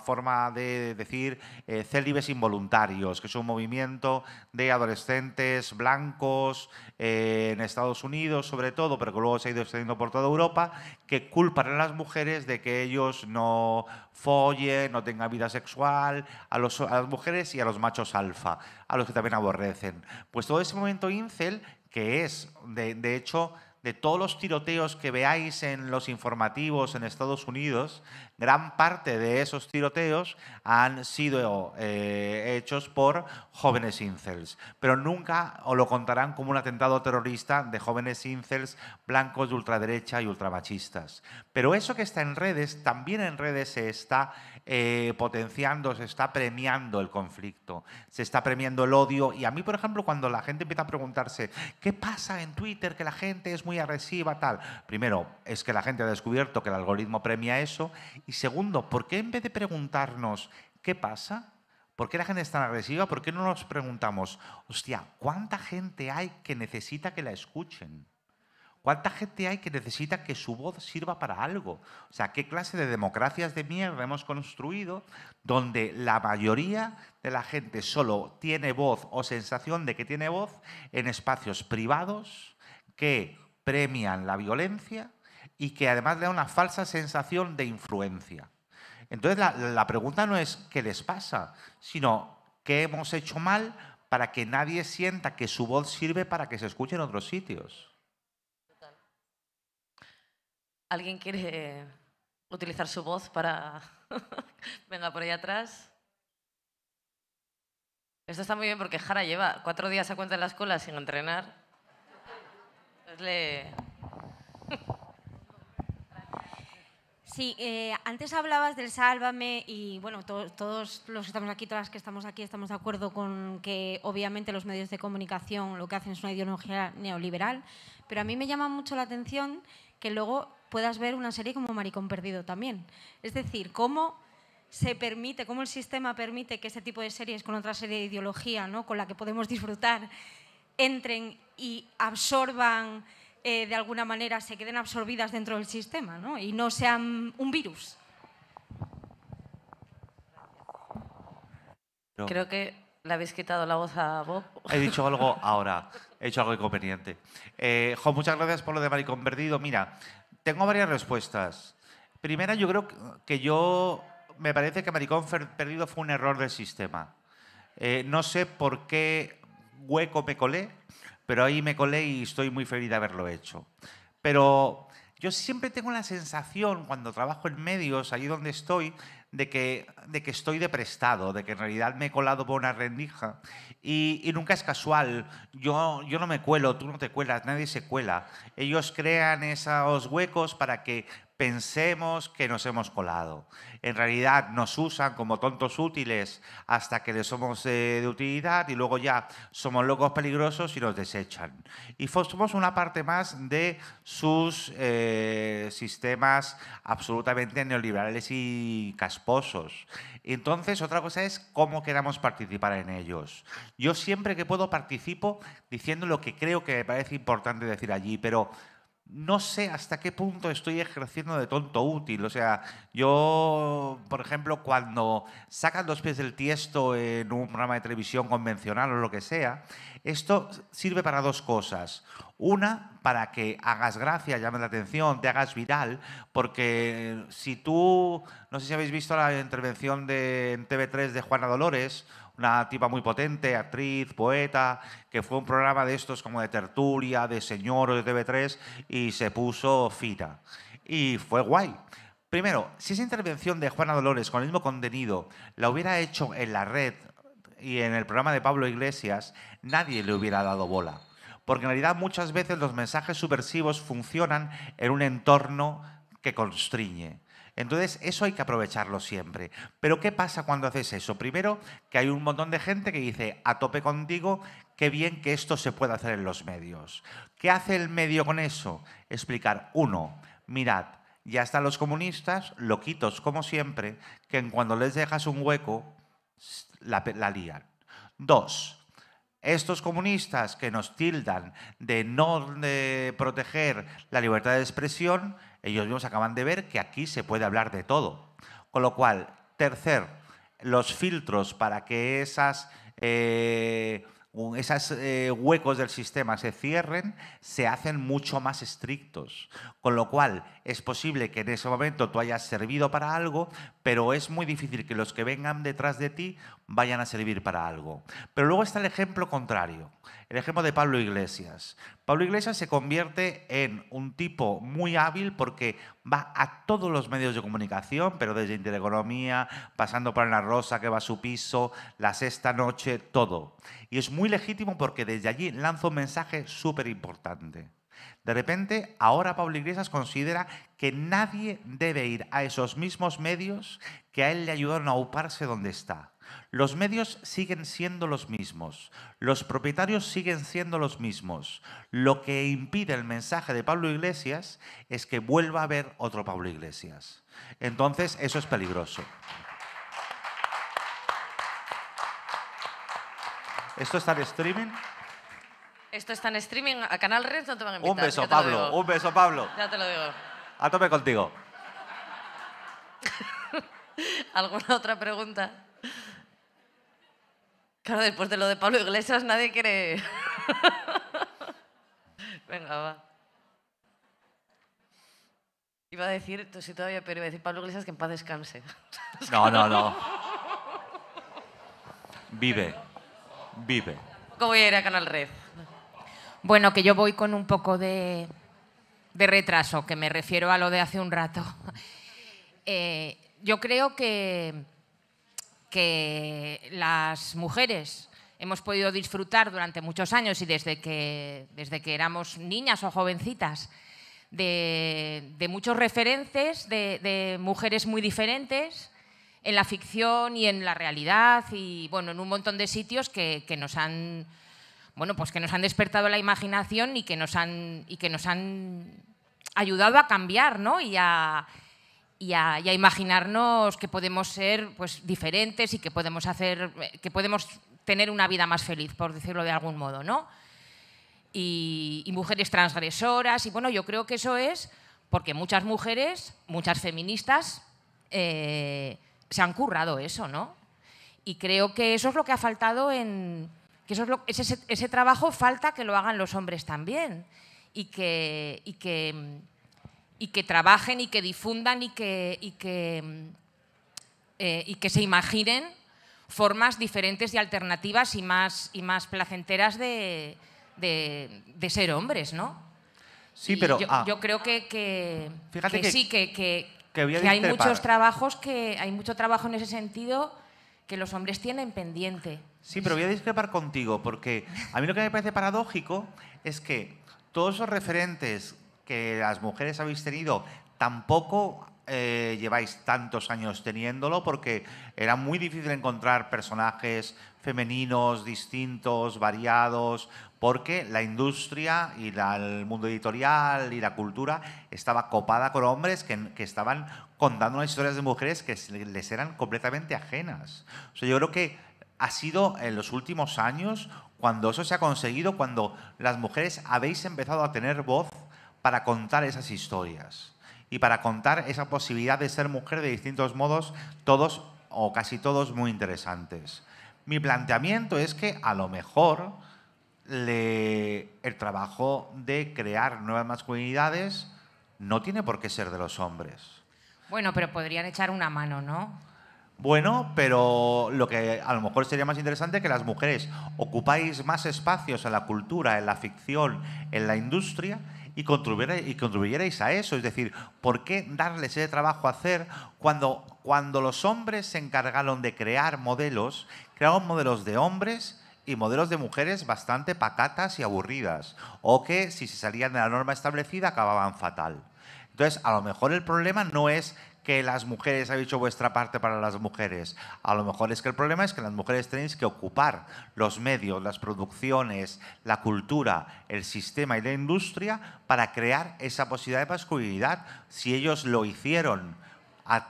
forma de decir eh, célibes involuntarios, que es un movimiento de adolescentes blancos eh, en Estados Unidos sobre todo, pero que luego se ha ido extendiendo por toda Europa, que culpan a las mujeres de que ellos no follen, no tengan vida sexual, a, a las mujeres y a los machos alfa, a los que también aborrecen. Pues todo ese movimiento incel que es, de, hecho, de todos los tiroteos que veáis en los informativos en Estados Unidos, gran parte de esos tiroteos han sido eh, hechos por jóvenes incels, pero nunca os lo contarán como un atentado terrorista de jóvenes incels blancos de ultraderecha y ultrabachistas. Pero eso que está en redes, también en redes se está eh, potenciando, se está premiando el conflicto, se está premiando el odio. Y a mí, por ejemplo, cuando la gente empieza a preguntarse, ¿qué pasa en Twitter? Que la gente es muy agresiva, tal. Primero, es que la gente ha descubierto que el algoritmo premia eso. Y segundo, ¿por qué en vez de preguntarnos, ¿qué pasa? ¿Por qué la gente es tan agresiva? ¿Por qué no nos preguntamos, hostia, ¿cuánta gente hay que necesita que la escuchen? ¿Cuánta gente hay que necesita que su voz sirva para algo? O sea, ¿qué clase de democracias de mierda hemos construido donde la mayoría de la gente solo tiene voz o sensación de que tiene voz en espacios privados que premian la violencia y que además le da una falsa sensación de influencia? Entonces, la, la pregunta no es qué les pasa, sino qué hemos hecho mal para que nadie sienta que su voz sirve para que se escuche en otros sitios. ¿Alguien quiere utilizar su voz para... Venga, por ahí atrás. Esto está muy bien porque Jara lleva cuatro días a cuenta en la escuela sin entrenar. Pues sí, eh, antes hablabas del Sálvame y bueno, todos los que estamos aquí, todas las que estamos aquí, estamos de acuerdo con que obviamente los medios de comunicación lo que hacen es una ideología neoliberal, pero a mí me llama mucho la atención que luego puedas ver una serie como Maricón Perdido también. Es decir, cómo se permite, cómo el sistema permite que este tipo de series con otra serie de ideología, ¿no? con la que podemos disfrutar, entren y absorban, eh, de alguna manera, se queden absorbidas dentro del sistema ¿no? y no sean un virus. Creo que le habéis quitado la voz a vos. He dicho algo ahora. he hecho algo inconveniente. Eh, jo, muchas gracias por lo de maricón perdido. Mira, tengo varias respuestas. Primera, yo creo que yo... Me parece que maricón perdido fue un error del sistema. Eh, no sé por qué hueco me colé, pero ahí me colé y estoy muy feliz de haberlo hecho. Pero yo siempre tengo la sensación, cuando trabajo en medios, ahí donde estoy, de que, de que estoy deprestado, de que en realidad me he colado por una rendija. Y, nunca es casual. Yo, yo no me cuelo, tú no te cuelas, nadie se cuela. Ellos crean esos huecos para que pensemos que nos hemos colado. En realidad nos usan como tontos útiles hasta que les somos eh, de, utilidad y luego ya somos locos peligrosos y nos desechan. Y somos una parte más de sus eh, sistemas absolutamente neoliberales y casuales entonces, otra cosa es cómo queramos participar en ellos. Yo siempre que puedo participo diciendo lo que creo que me parece importante decir allí, pero no sé hasta qué punto estoy ejerciendo de tonto útil. O sea, yo, por ejemplo, cuando sacan los pies del tiesto en un programa de televisión convencional o lo que sea, esto sirve para dos cosas. Una, para que hagas gracia, llames la atención, te hagas viral, porque si tú, no sé si habéis visto la intervención de en TV3 de Juana Dolores, una tipa muy potente, actriz, poeta, que fue un programa de estos como de tertulia, de señor o de TV3 y se puso fita. Y fue guay. Primero, si esa intervención de Juana Dolores con el mismo contenido la hubiera hecho en la red y en el programa de Pablo Iglesias, nadie le hubiera dado bola. Porque en realidad muchas veces los mensajes subversivos funcionan en un entorno que constriñe. Entonces, eso hay que aprovecharlo siempre. Pero, ¿qué pasa cuando haces eso? Primero, que hay un montón de gente que dice, a tope contigo, qué bien que esto se pueda hacer en los medios. ¿Qué hace el medio con eso? Explicar, uno, mirad, ya están los comunistas, loquitos como siempre, que en cuando les dejas un hueco, la, lían. Dos, estos comunistas que nos tildan de no proteger la libertad de expresión, ellos mismos acaban de ver que aquí se puede hablar de todo. Con lo cual, tercer, los filtros para que esas... Eh, esos eh, huecos del sistema se cierren, se hacen mucho más estrictos. Con lo cual, es posible que en ese momento tú hayas servido para algo, pero es muy difícil que los que vengan detrás de ti vayan a servir para algo. Pero luego está el ejemplo contrario. El ejemplo de Pablo Iglesias. Pablo Iglesias se convierte en un tipo muy hábil porque va a todos los medios de comunicación, pero desde Intereconomía, pasando por La Rosa, que va a su piso, La Sexta Noche, todo. Y es muy legítimo porque desde allí lanza un mensaje súper importante. De repente, ahora Pablo Iglesias considera que nadie debe ir a esos mismos medios que a él le ayudaron a uparse donde está. Los medios siguen siendo los mismos, los propietarios siguen siendo los mismos. Lo que impide el mensaje de Pablo Iglesias es que vuelva a haber otro Pablo Iglesias. Entonces, eso es peligroso. ¿Esto está en streaming? Esto está en streaming. A Canal Red no van a Un beso, Pablo. Un beso, Pablo. Ya te lo digo. A tope contigo. ¿Alguna otra pregunta? Claro, después de lo de Pablo Iglesias nadie quiere... Venga, va. Iba a decir, sí todavía, pero iba a decir Pablo Iglesias que en paz descanse. No, no, no. Vive, vive. ¿Cómo voy a ir a Canal Red? Bueno, que yo voy con un poco de, de retraso, que me refiero a lo de hace un rato. Eh, yo creo que que las mujeres hemos podido disfrutar durante muchos años y desde que, desde que éramos niñas o jovencitas de, muchos referentes de, mujeres muy diferentes en la ficción y en la realidad y bueno, en un montón de sitios que, nos han bueno, pues que nos han despertado la imaginación y que nos han, y que nos han ayudado a cambiar y, a, y a, imaginarnos que podemos ser pues, diferentes y que podemos, hacer, que podemos tener una vida más feliz, por decirlo de algún modo, ¿no? Y, mujeres transgresoras, y bueno, yo creo que eso es porque muchas mujeres, muchas feministas, eh, se han currado eso, ¿no? Y creo que eso es lo que ha faltado en... que eso ese, trabajo falta que lo hagan los hombres también. Y que, y que y que trabajen y que difundan y que, y que, mm, eh, y que se imaginen formas diferentes y alternativas y más, y más placenteras de, de, ser hombres, ¿no? Sí, pero... Ah. Yo, creo que, que, que sí, que, hay muchos trabajos que... Hay mucho trabajo en ese sentido que los hombres tienen pendiente. Sí, pero voy a discrepar contigo, porque a mí lo que me parece paradójico es que todos esos referentes que las mujeres habéis tenido, tampoco eh, lleváis tantos años teniéndolo porque era muy difícil encontrar personajes femeninos, distintos, variados, porque la industria y el mundo editorial y la cultura estaba copada con hombres que, estaban contando unas historias de mujeres que les eran completamente ajenas. yo creo que ha sido en los últimos años cuando eso se ha conseguido, cuando las mujeres habéis empezado a tener voz para contar esas historias y para contar esa posibilidad de ser mujer de distintos modos, todos o casi todos muy interesantes. Mi planteamiento es que a lo mejor el trabajo de crear nuevas masculinidades no tiene por qué ser de los hombres. Bueno, pero podrían echar una mano, ¿no? Bueno, pero lo que a lo mejor sería más interesante es que las mujeres ocupáis más espacios en la cultura, en la ficción, en la industria y contribuyerais a eso. Es decir, ¿por qué darles ese trabajo a hacer cuando, cuando los hombres se encargaron de crear modelos, crearon modelos de hombres y modelos de mujeres bastante pacatas y aburridas, o que si se salían de la norma establecida acababan fatal? Entonces, a lo mejor el problema no es que las mujeres habéis hecho vuestra parte para las mujeres. A lo mejor es que el problema es que las mujeres tenéis que ocupar los medios, las producciones, la cultura, el sistema y la industria para crear esa posibilidad de masculinidad. Si ellos lo hicieron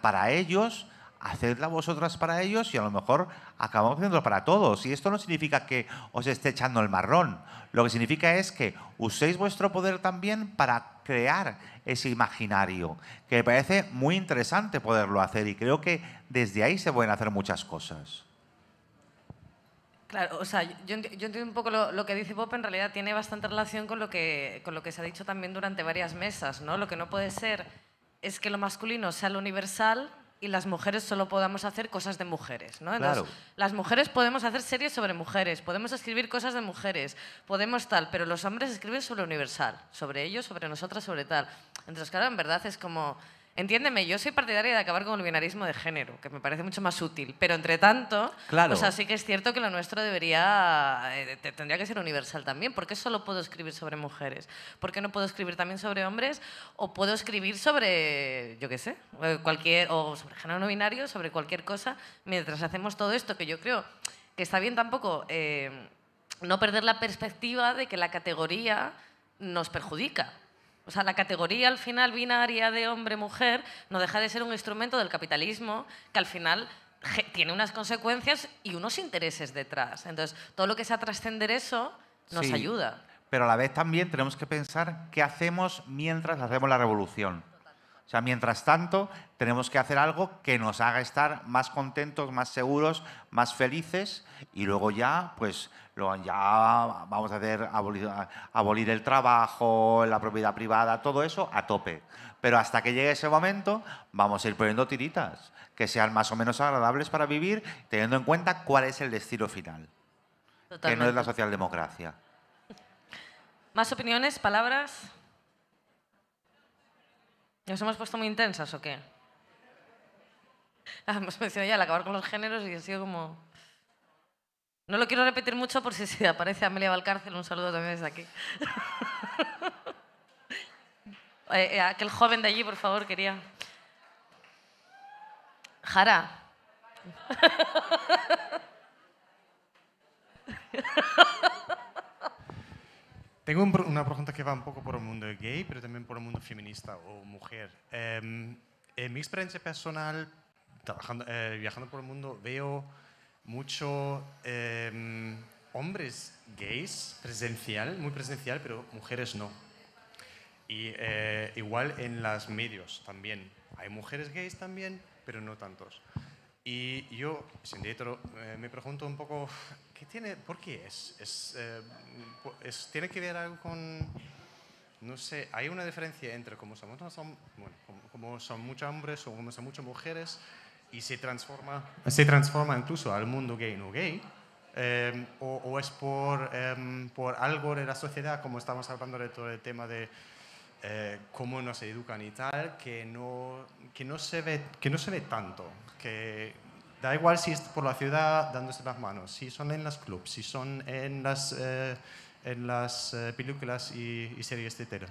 para ellos, hacedla vosotras para ellos y a lo mejor acabamos haciéndolo para todos. Y esto no significa que os esté echando el marrón. Lo que significa es que uséis vuestro poder también para crear ese imaginario, que me parece muy interesante poderlo hacer y creo que desde ahí se pueden hacer muchas cosas. Claro, o sea, yo, yo entiendo un poco lo, que dice Pope, en realidad tiene bastante relación con lo, que, con lo que se ha dicho también durante varias mesas, ¿no? Lo que no puede ser es que lo masculino sea lo universal y las mujeres solo podamos hacer cosas de mujeres. ¿no? Las mujeres podemos hacer series sobre mujeres, podemos escribir cosas de mujeres, podemos tal, pero los hombres escriben sobre universal, sobre ellos, sobre nosotras, sobre tal. Entonces, claro, en verdad es como... Entiéndeme, yo soy partidaria de acabar con el binarismo de género, que me parece mucho más útil. Pero entre tanto, claro. pues así que es cierto que lo nuestro debería, eh, tendría que ser universal también. ¿Por qué solo puedo escribir sobre mujeres? ¿Por qué no puedo escribir también sobre hombres? ¿O puedo escribir sobre, yo qué sé, cualquier, o sobre género no binario, sobre cualquier cosa, mientras hacemos todo esto, que yo creo que está bien tampoco eh, no perder la perspectiva de que la categoría nos perjudica o sea, la categoría al final binaria de hombre-mujer no deja de ser un instrumento del capitalismo que al final tiene unas consecuencias y unos intereses detrás. Entonces, todo lo que sea trascender eso nos ayuda. Pero a la vez también tenemos que pensar qué hacemos mientras hacemos la revolución sea, mientras tanto, tenemos que hacer algo que nos haga estar más contentos, más seguros, más felices y luego ya, pues, lo ya vamos a hacer abolir, el trabajo, la propiedad privada, todo eso a tope. Pero hasta que llegue ese momento, vamos a ir poniendo tiritas que sean más o menos agradables para vivir, teniendo en cuenta cuál es el destino final, que no es la socialdemocracia. ¿Más opiniones, palabras? ¿Nos hemos puesto muy intensas o qué? Ah, hemos mencionado ya al acabar con los géneros y ha sido como... No lo quiero repetir mucho por si se aparece Amelia Valcárcel, un saludo también desde aquí. Eh, eh, aquel joven de allí, por favor, quería. Jara. Tengo una pregunta que va un poco por el mundo gay, pero también por el mundo feminista o mujer. Em, en mi experiencia personal, trabajando, eh, viajando por el mundo, veo mucho em, hombres gays presencial, muy presencial, pero mujeres no. Y eh, igual en los medios también. Hay mujeres gays también, pero no tantos. Y yo, sin dietro eh, me pregunto un poco tiene, ¿Por qué eh, es? ¿Tiene que ver algo con.? No sé, hay una diferencia entre cómo somos, no son, bueno, como, son muchos hombres o cómo son muchas mujeres y se transforma, se transforma incluso al mundo gay no gay. Eh, o, es por, em, por algo de la sociedad, como estamos hablando de todo el tema de eh, cómo nos educan y tal, que no, que no, se, ve, que no se ve tanto, que, Da igual si es por la ciudad dándose las manos, si son en los clubs, si son en las, eh, eh, películas y, series de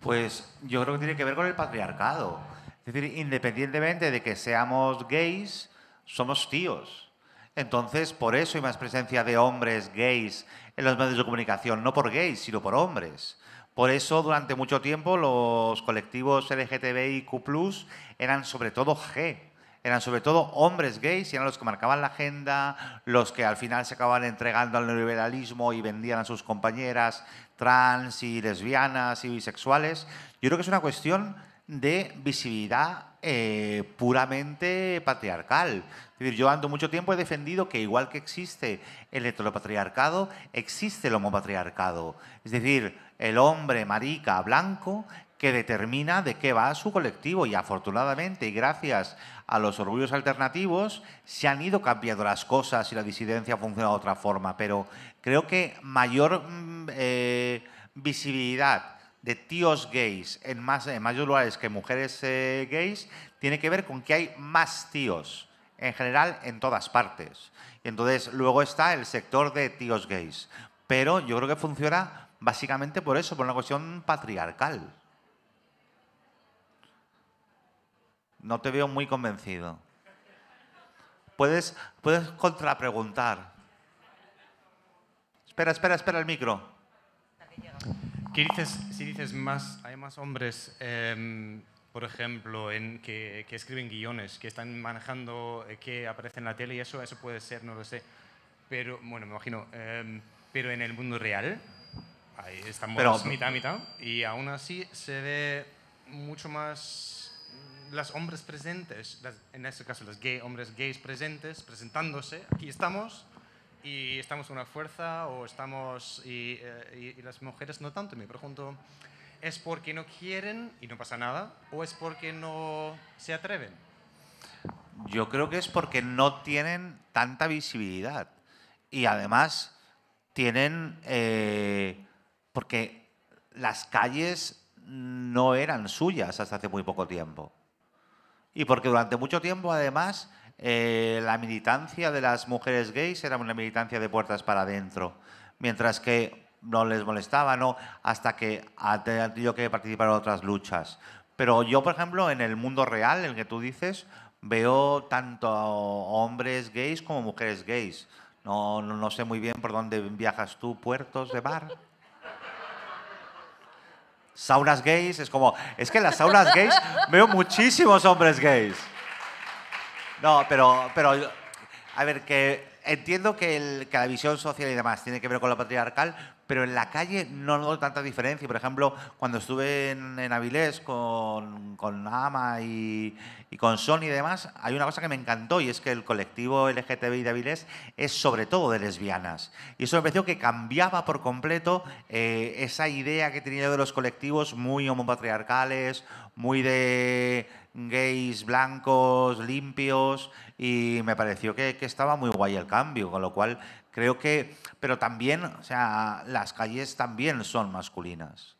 Pues yo creo que tiene que ver con el patriarcado. Es decir, independientemente de que seamos gays, somos tíos. Entonces, por eso hay más presencia de hombres gays en los medios de comunicación, no por gays, sino por hombres. Por eso, durante mucho tiempo, los colectivos LGTBIQ eran sobre todo G, eran sobre todo hombres gays y eran los que marcaban la agenda, los que al final se acababan entregando al neoliberalismo y vendían a sus compañeras trans y lesbianas y bisexuales. Yo creo que es una cuestión de visibilidad eh, puramente patriarcal. decir, yo ando mucho tiempo he defendido que igual que existe el heteropatriarcado, existe el homopatriarcado. Es decir, el hombre marica blanco que determina de qué va su colectivo y afortunadamente y gracias a los orgullos alternativos se han ido cambiando las cosas y la disidencia ha funcionado de otra forma, pero creo que mayor mm, eh, visibilidad de tíos gays en, más, en mayores lugares que mujeres eh, gays tiene que ver con que hay más tíos en general en todas partes. Y entonces luego está el sector de tíos gays. Pero yo creo que funciona básicamente por eso, por una cuestión patriarcal. No te veo muy convencido. Puedes, puedes contrapreguntar. Espera, espera, espera el micro. ¿Qué dices, si dices más, hay más hombres, em, por ejemplo, que, escriben guiones, que están manejando, eh, que aparecen en la tele y eso, eso puede ser, no lo sé. Pero, bueno, me imagino, em, pero en el mundo real, ahí estamos mitad mitad, y aún así se ve mucho más los hombres presentes, en este caso los hombres gays presentes, presentándose, aquí estamos y estamos una fuerza o estamos y, eh, las mujeres no tanto. Me pregunto, ¿es porque no quieren y no pasa nada o es porque no se atreven? Yo creo que es porque no tienen tanta visibilidad y además tienen, eh, porque las calles no eran suyas hasta hace muy poco tiempo. Y porque durante mucho tiempo, además, eh, la militancia de las mujeres gays era una militancia de puertas para adentro, mientras que no les molestaba, ¿no? Hasta que han tenido que participar en otras luchas. Pero yo, por ejemplo, en el mundo real, el que tú dices, veo tanto hombres gays como mujeres gays. no, no sé muy bien por dónde viajas tú, puertos de bar. Saunas gays, es como, es que en las saunas gays veo muchísimos hombres gays. No, pero, pero a ver, que entiendo que, el, que la visión social y demás tiene que ver con lo patriarcal, pero en la calle no noto tanta diferencia. Por ejemplo, cuando estuve en, en Avilés con, con Ama y, con Sony y demás, hay una cosa que me encantó y es que el colectivo LGTBI de Avilés es sobre todo de lesbianas. Y eso me pareció que cambiaba por completo eh, esa idea que tenía de los colectivos muy homopatriarcales, muy de gays blancos, limpios, y me pareció que, que, estaba muy guay el cambio, con lo cual Creo que, pero también, o sea, las calles también son masculinas.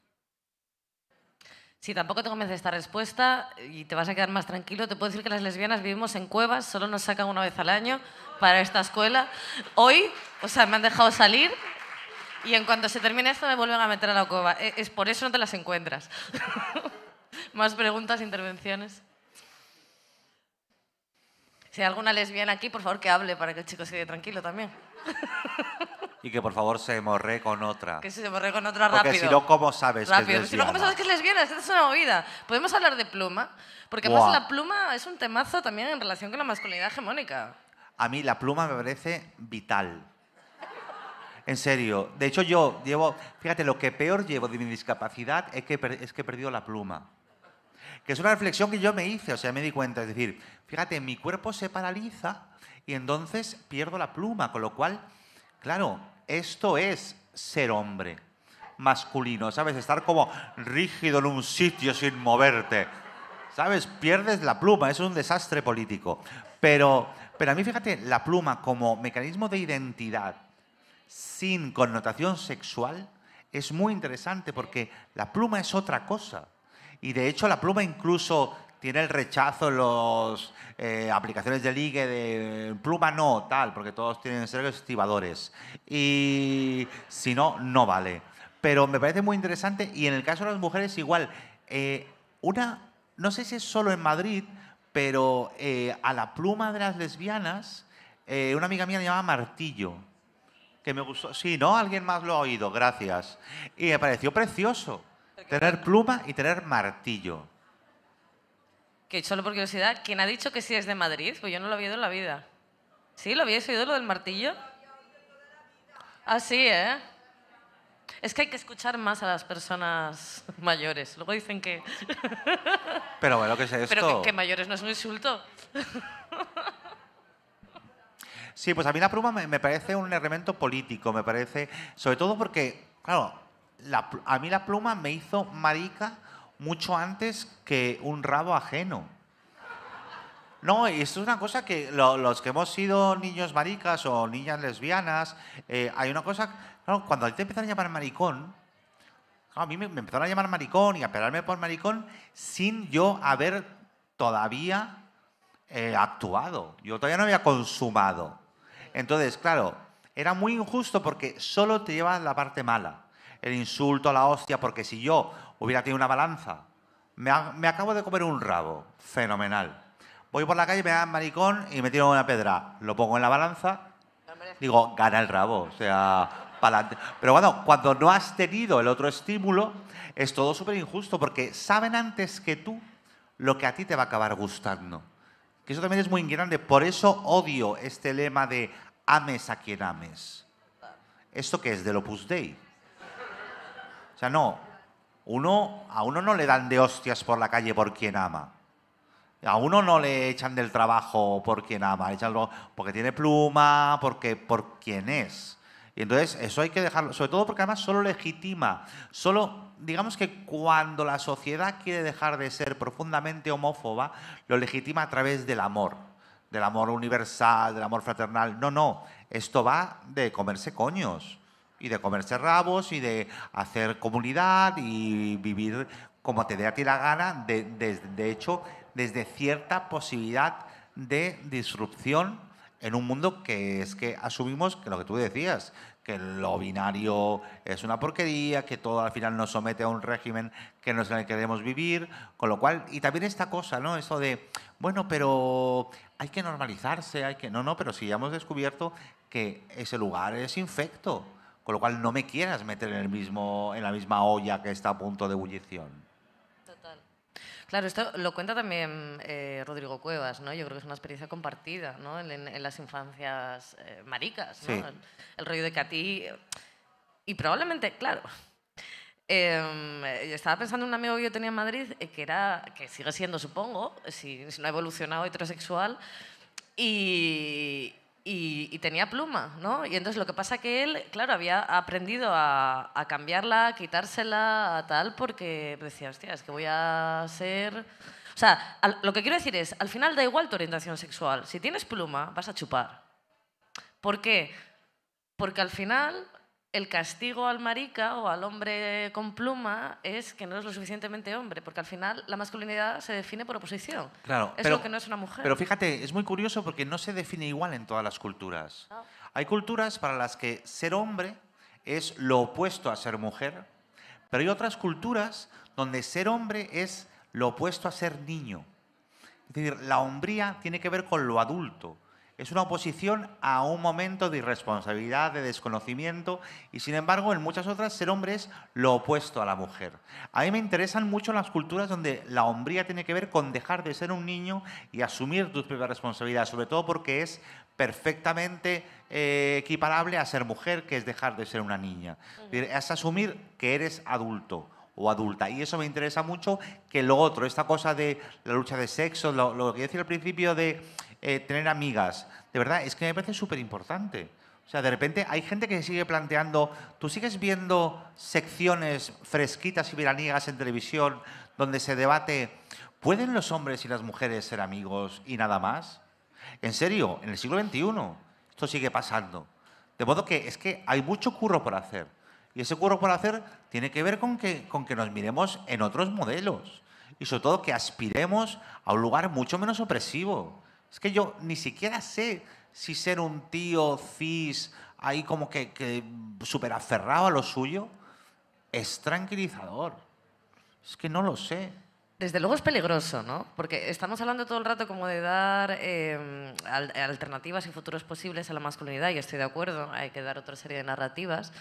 si tampoco te convence esta respuesta y te vas a quedar más tranquilo. Te puedo decir que las lesbianas vivimos en cuevas, solo nos sacan una vez al año para esta escuela. Hoy, o sea, me han dejado salir y en cuanto se termine esto me vuelven a meter a la cueva. E, es por eso no te las encuentras. más preguntas, intervenciones. Si hay alguna lesbiana aquí, por favor que hable para que el chico se quede tranquilo también. Y que por favor se morré con otra. Que se morre con otra rápido. Porque si no, ¿cómo sabes que es lesbiana? Si no, ¿cómo sabes que es lesbiana? Esta es una movida. Podemos hablar de pluma, porque además la pluma es un temazo también en relación con la masculinidad hegemónica. A mí la pluma me parece vital. En serio. De hecho, yo llevo... Fíjate, lo que peor llevo de mi discapacidad es que, es que he perdido la pluma. Que es una reflexión que yo me hice, o sea, me di cuenta. Es decir, fíjate, mi cuerpo se paraliza y entonces pierdo la pluma, con lo cual, claro, esto es ser hombre masculino, ¿sabes? Estar como rígido en un sitio sin moverte, ¿sabes? Pierdes la pluma, es un desastre político. Pero, pero a mí, fíjate, la pluma como mecanismo de identidad sin connotación sexual es muy interesante porque la pluma es otra cosa. Y de hecho la pluma incluso tiene el rechazo en las eh, aplicaciones de ligue de pluma no, tal, porque todos tienen ser Y si no, no vale. Pero me parece muy interesante y en el caso de las mujeres igual. Eh, una, no sé si es solo en Madrid, pero eh, a la pluma de las lesbianas, una amiga mía le llamaba Martillo que me gustó. Sí, ¿no? Alguien más lo ha oído, gracias. Y me pareció precioso tener pluma y tener martillo que solo por curiosidad, ¿quién ha dicho que sí es de Madrid? Pues yo no lo había oído en la vida. ¿Sí? ¿Lo había oído lo del martillo? Ah, sí, ¿eh? Es que hay que escuchar más a las personas mayores. Luego dicen que... Pero bueno, ¿qué es esto? Pero que, mayores no es un insulto. Sí, pues a mí la pluma me, parece un elemento político, me parece, sobre todo porque, claro, a mí la pluma me hizo marica mucho antes que un rabo ajeno. No, y esto es una cosa que los que hemos sido niños maricas o niñas lesbianas, eh, hay una cosa, cuando a te empezaron a llamar maricón, a mí me, empezaron a llamar maricón y a pelarme por maricón sin yo haber todavía eh, actuado. Yo todavía no había consumado. Entonces, claro, era muy injusto porque solo te llevas la parte mala el insulto, la hostia, porque si yo hubiera tenido una balanza, me, acabo de comer un rabo, fenomenal. Voy por la calle, me dan maricón y me tiro una pedra. Lo pongo en la balanza, digo, gana el rabo, o sea, para Pero bueno, cuando no has tenido el otro estímulo, es todo súper injusto, porque saben antes que tú lo que a ti te va a acabar gustando. Que eso también es muy grande Por eso odio este lema de ames a quien ames. ¿Esto que es? Del Opus Dei sea, no. Uno, a uno no le dan de hostias por la calle por quien ama. A uno no le echan del trabajo por quien ama, echanlo porque tiene pluma, porque por quien es. Y entonces eso hay que dejarlo, sobre todo porque además solo legitima, solo digamos que cuando la sociedad quiere dejar de ser profundamente homófoba, lo legitima a través del amor, del amor universal, del amor fraternal. No, no, esto va de comerse coños y de comerse rabos y de hacer comunidad y vivir como te dé a ti la gana, de, de, hecho, desde cierta posibilidad de disrupción en un mundo que es que asumimos que lo que tú decías, que lo binario es una porquería, que todo al final nos somete a un régimen que no es el que queremos vivir, con lo cual, y también esta cosa, ¿no? Eso de, bueno, pero hay que normalizarse, hay que... No, no, pero si ya hemos descubierto que ese lugar es infecto con lo cual no me quieras meter en, el mismo, en la misma olla que está a punto de ebullición. Total. Claro, esto lo cuenta también eh, Rodrigo Cuevas, ¿no? Yo creo que es una experiencia compartida, ¿no? En, las infancias eh, maricas, ¿no? El, rollo de que Y probablemente, claro, em, estaba pensando en un amigo que yo tenía en Madrid, eh, que, era, que sigue siendo, supongo, si, si, no ha evolucionado heterosexual, y, y, tenía pluma, ¿no? Y entonces lo que pasa que él, claro, había aprendido a, cambiarla, a quitársela, tal, porque decía, hostia, es que voy a ser... O sea, lo que quiero decir es, al final da igual tu orientación sexual. Si tienes pluma, vas a chupar. ¿Por qué? Porque al final el castigo al marica o al hombre con pluma es que no es lo suficientemente hombre, porque al final la masculinidad se define por oposición. Claro, es lo que no es una mujer. Pero fíjate, es muy curioso porque no se define igual en todas las culturas. Ah. Hay culturas para las que ser hombre es lo opuesto a ser mujer, pero hay otras culturas donde ser hombre es lo opuesto a ser niño. Es decir, la hombría tiene que ver con lo adulto. Es una oposición a un momento de irresponsabilidad, de desconocimiento y sin embargo en muchas otras ser hombre es lo opuesto a la mujer. A mí me interesan mucho las culturas donde la hombría tiene que ver con dejar de ser un niño y asumir tus propias responsabilidades, sobre todo porque es perfectamente eh, equiparable a ser mujer, que es dejar de ser una niña. Es asumir que eres adulto o adulta. Y eso me interesa mucho que lo otro, esta cosa de la lucha de sexo, lo, lo que decía al principio de eh, tener amigas. De verdad, es que me parece súper importante. O sea, de repente hay gente que sigue planteando, tú sigues viendo secciones fresquitas y veraniegas en televisión donde se debate, ¿pueden los hombres y las mujeres ser amigos y nada más? En serio, en el siglo XXI esto sigue pasando. De modo que es que hay mucho curro por hacer. Y ese curro por hacer tiene que ver con que, con que nos miremos en otros modelos. Y sobre todo que aspiremos a un lugar mucho menos opresivo es que yo ni siquiera sé si ser un tío cis ahí como que, que súper aferrado a lo suyo es tranquilizador. Es que no lo sé. Desde luego es peligroso, ¿no? Porque estamos hablando todo el rato como de dar em, alternativas y futuros posibles a la masculinidad, y estoy de acuerdo, hay que dar otra serie de narrativas,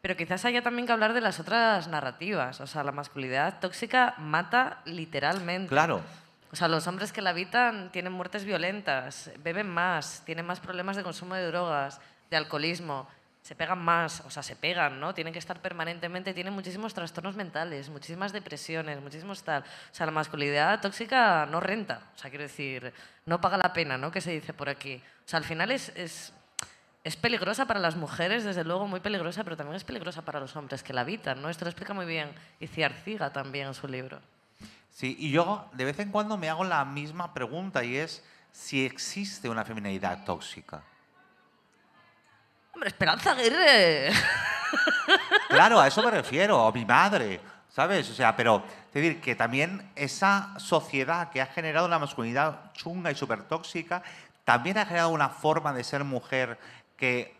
pero quizás haya también que hablar de las otras narrativas. O sea, la masculinidad tóxica mata literalmente. Claro. O sea, los hombres que la habitan tienen muertes violentas, beben más, tienen más problemas de consumo de drogas, de alcoholismo, se pegan más, o sea, se pegan, ¿no? Tienen que estar permanentemente, tienen muchísimos trastornos mentales, muchísimas depresiones, muchísimos tal. O sea, la masculinidad tóxica no renta, o sea, quiero decir, no paga la pena, ¿no? Que se dice por aquí. O sea, al final es, es, peligrosa para las mujeres, desde luego, muy peligrosa, pero también es peligrosa para los hombres que la habitan, ¿no? Esto lo explica muy bien Ziga también en su libro. Sí, y yo de vez en cuando me hago la misma pregunta y es si existe una feminidad tóxica. Hombre, Esperanza Aguirre. Claro, a eso me refiero, a mi madre, ¿sabes? O sea, pero te decir que también esa sociedad que ha generado una masculinidad chunga y súper tóxica, también ha generado una forma de ser mujer que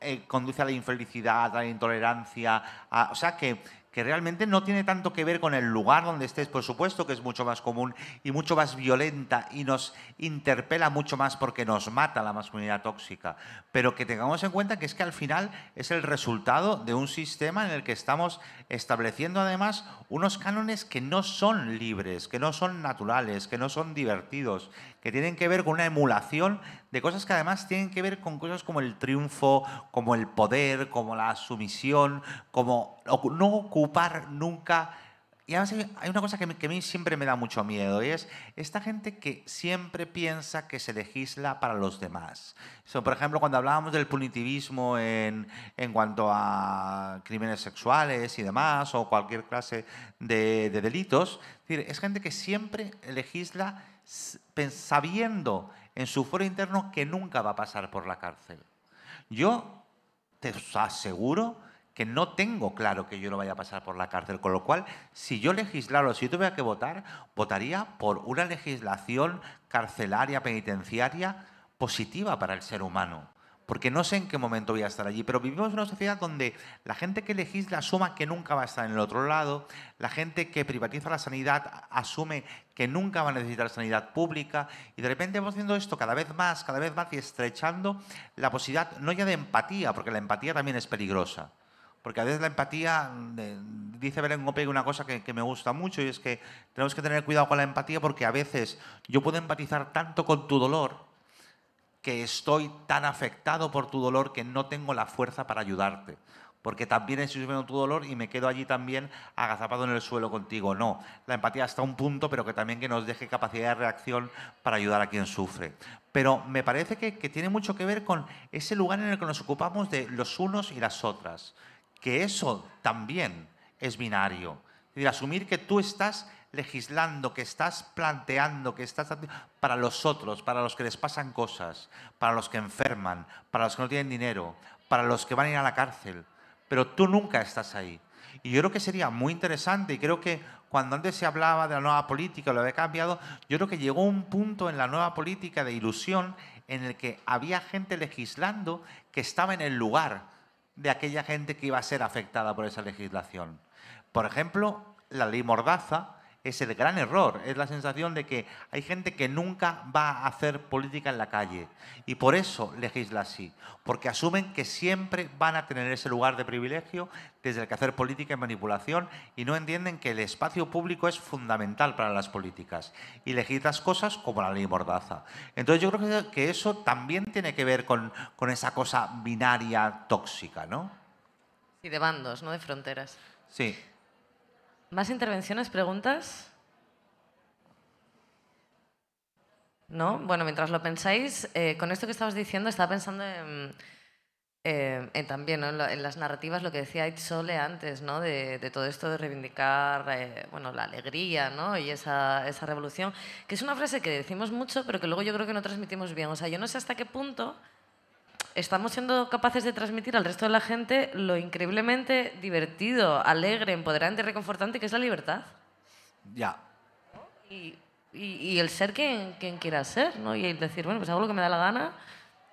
eh, conduce a la infelicidad, a la intolerancia, o sea, que que realmente no tiene tanto que ver con el lugar donde estés, por supuesto que es mucho más común y mucho más violenta y nos interpela mucho más porque nos mata la masculinidad tóxica, pero que tengamos en cuenta que es que al final es el resultado de un sistema en el que estamos estableciendo además unos cánones que no son libres, que no son naturales, que no son divertidos que tienen que ver con una emulación de cosas que además tienen que ver con cosas como el triunfo, como el poder, como la sumisión, como no ocupar nunca y además hay una cosa que, que, a mí siempre me da mucho miedo y es esta gente que siempre piensa que se legisla para los demás. por ejemplo, cuando hablábamos del punitivismo en, en, cuanto a crímenes sexuales y demás o cualquier clase de, delitos, es, es gente que siempre legisla sabiendo en su foro interno que nunca va a pasar por la cárcel. Yo te aseguro que no tengo claro que yo no vaya a pasar por la cárcel, con lo cual, si yo legislara o si yo tuviera que votar, votaría por una legislación carcelaria, penitenciaria, positiva para el ser humano porque no sé en qué momento voy a estar allí, pero vivimos en una sociedad donde la gente que legisla asuma que nunca va a estar en el otro lado, la gente que privatiza la sanidad asume que nunca va a necesitar sanidad pública, y de repente vamos haciendo esto cada vez más, cada vez más y estrechando la posibilidad, no ya de empatía, porque la empatía también es peligrosa. Porque a veces la empatía, eh, dice Belén Gómez una cosa que, que, me gusta mucho y es que tenemos que tener cuidado con la empatía porque a veces yo puedo empatizar tanto con tu dolor que estoy tan afectado por tu dolor que no tengo la fuerza para ayudarte. Porque también estoy sufriendo tu dolor y me quedo allí también agazapado en el suelo contigo. No, la empatía hasta un punto, pero que también que nos deje capacidad de reacción para ayudar a quien sufre. Pero me parece que, que tiene mucho que ver con ese lugar en el que nos ocupamos de los unos y las otras. Que eso también es binario. Es asumir que tú estás legislando, que estás planteando, que estás para los otros, para los que les pasan cosas, para los que enferman, para los que no tienen dinero, para los que van a ir a la cárcel. Pero tú nunca estás ahí. Y yo creo que sería muy interesante y creo que cuando antes se hablaba de la nueva política, lo había cambiado, yo creo que llegó un punto en la nueva política de ilusión en el que había gente legislando que estaba en el lugar de aquella gente que iba a ser afectada por esa legislación. Por ejemplo, la ley Mordaza es el gran error, es la sensación de que hay gente que nunca va a hacer política en la calle y por eso legisla así, porque asumen que siempre van a tener ese lugar de privilegio desde el que hacer política y manipulación y no entienden que el espacio público es fundamental para las políticas y legislas cosas como la ley Mordaza. Entonces yo creo que eso también tiene que ver con, esa cosa binaria tóxica, ¿no? Y de bandos, no de fronteras. Sí. ¿Más intervenciones, preguntas? ¿No? Bueno, mientras lo pensáis, eh, con esto que estabas diciendo, estaba pensando eh, también en, las narrativas, lo que decía Itzole antes, ¿no? de, todo esto de reivindicar eh, bueno, la alegría ¿no? y esa, esa, revolución, que es una frase que decimos mucho, pero que luego yo creo que no transmitimos bien. O sea, yo no sé hasta qué punto estamos siendo capaces de transmitir al resto de la gente lo increíblemente divertido, alegre, empoderante, reconfortante que es la libertad. Ya. Y, el ser quien, quien quiera ser, ¿no? Y el decir, bueno, pues hago lo que me da la gana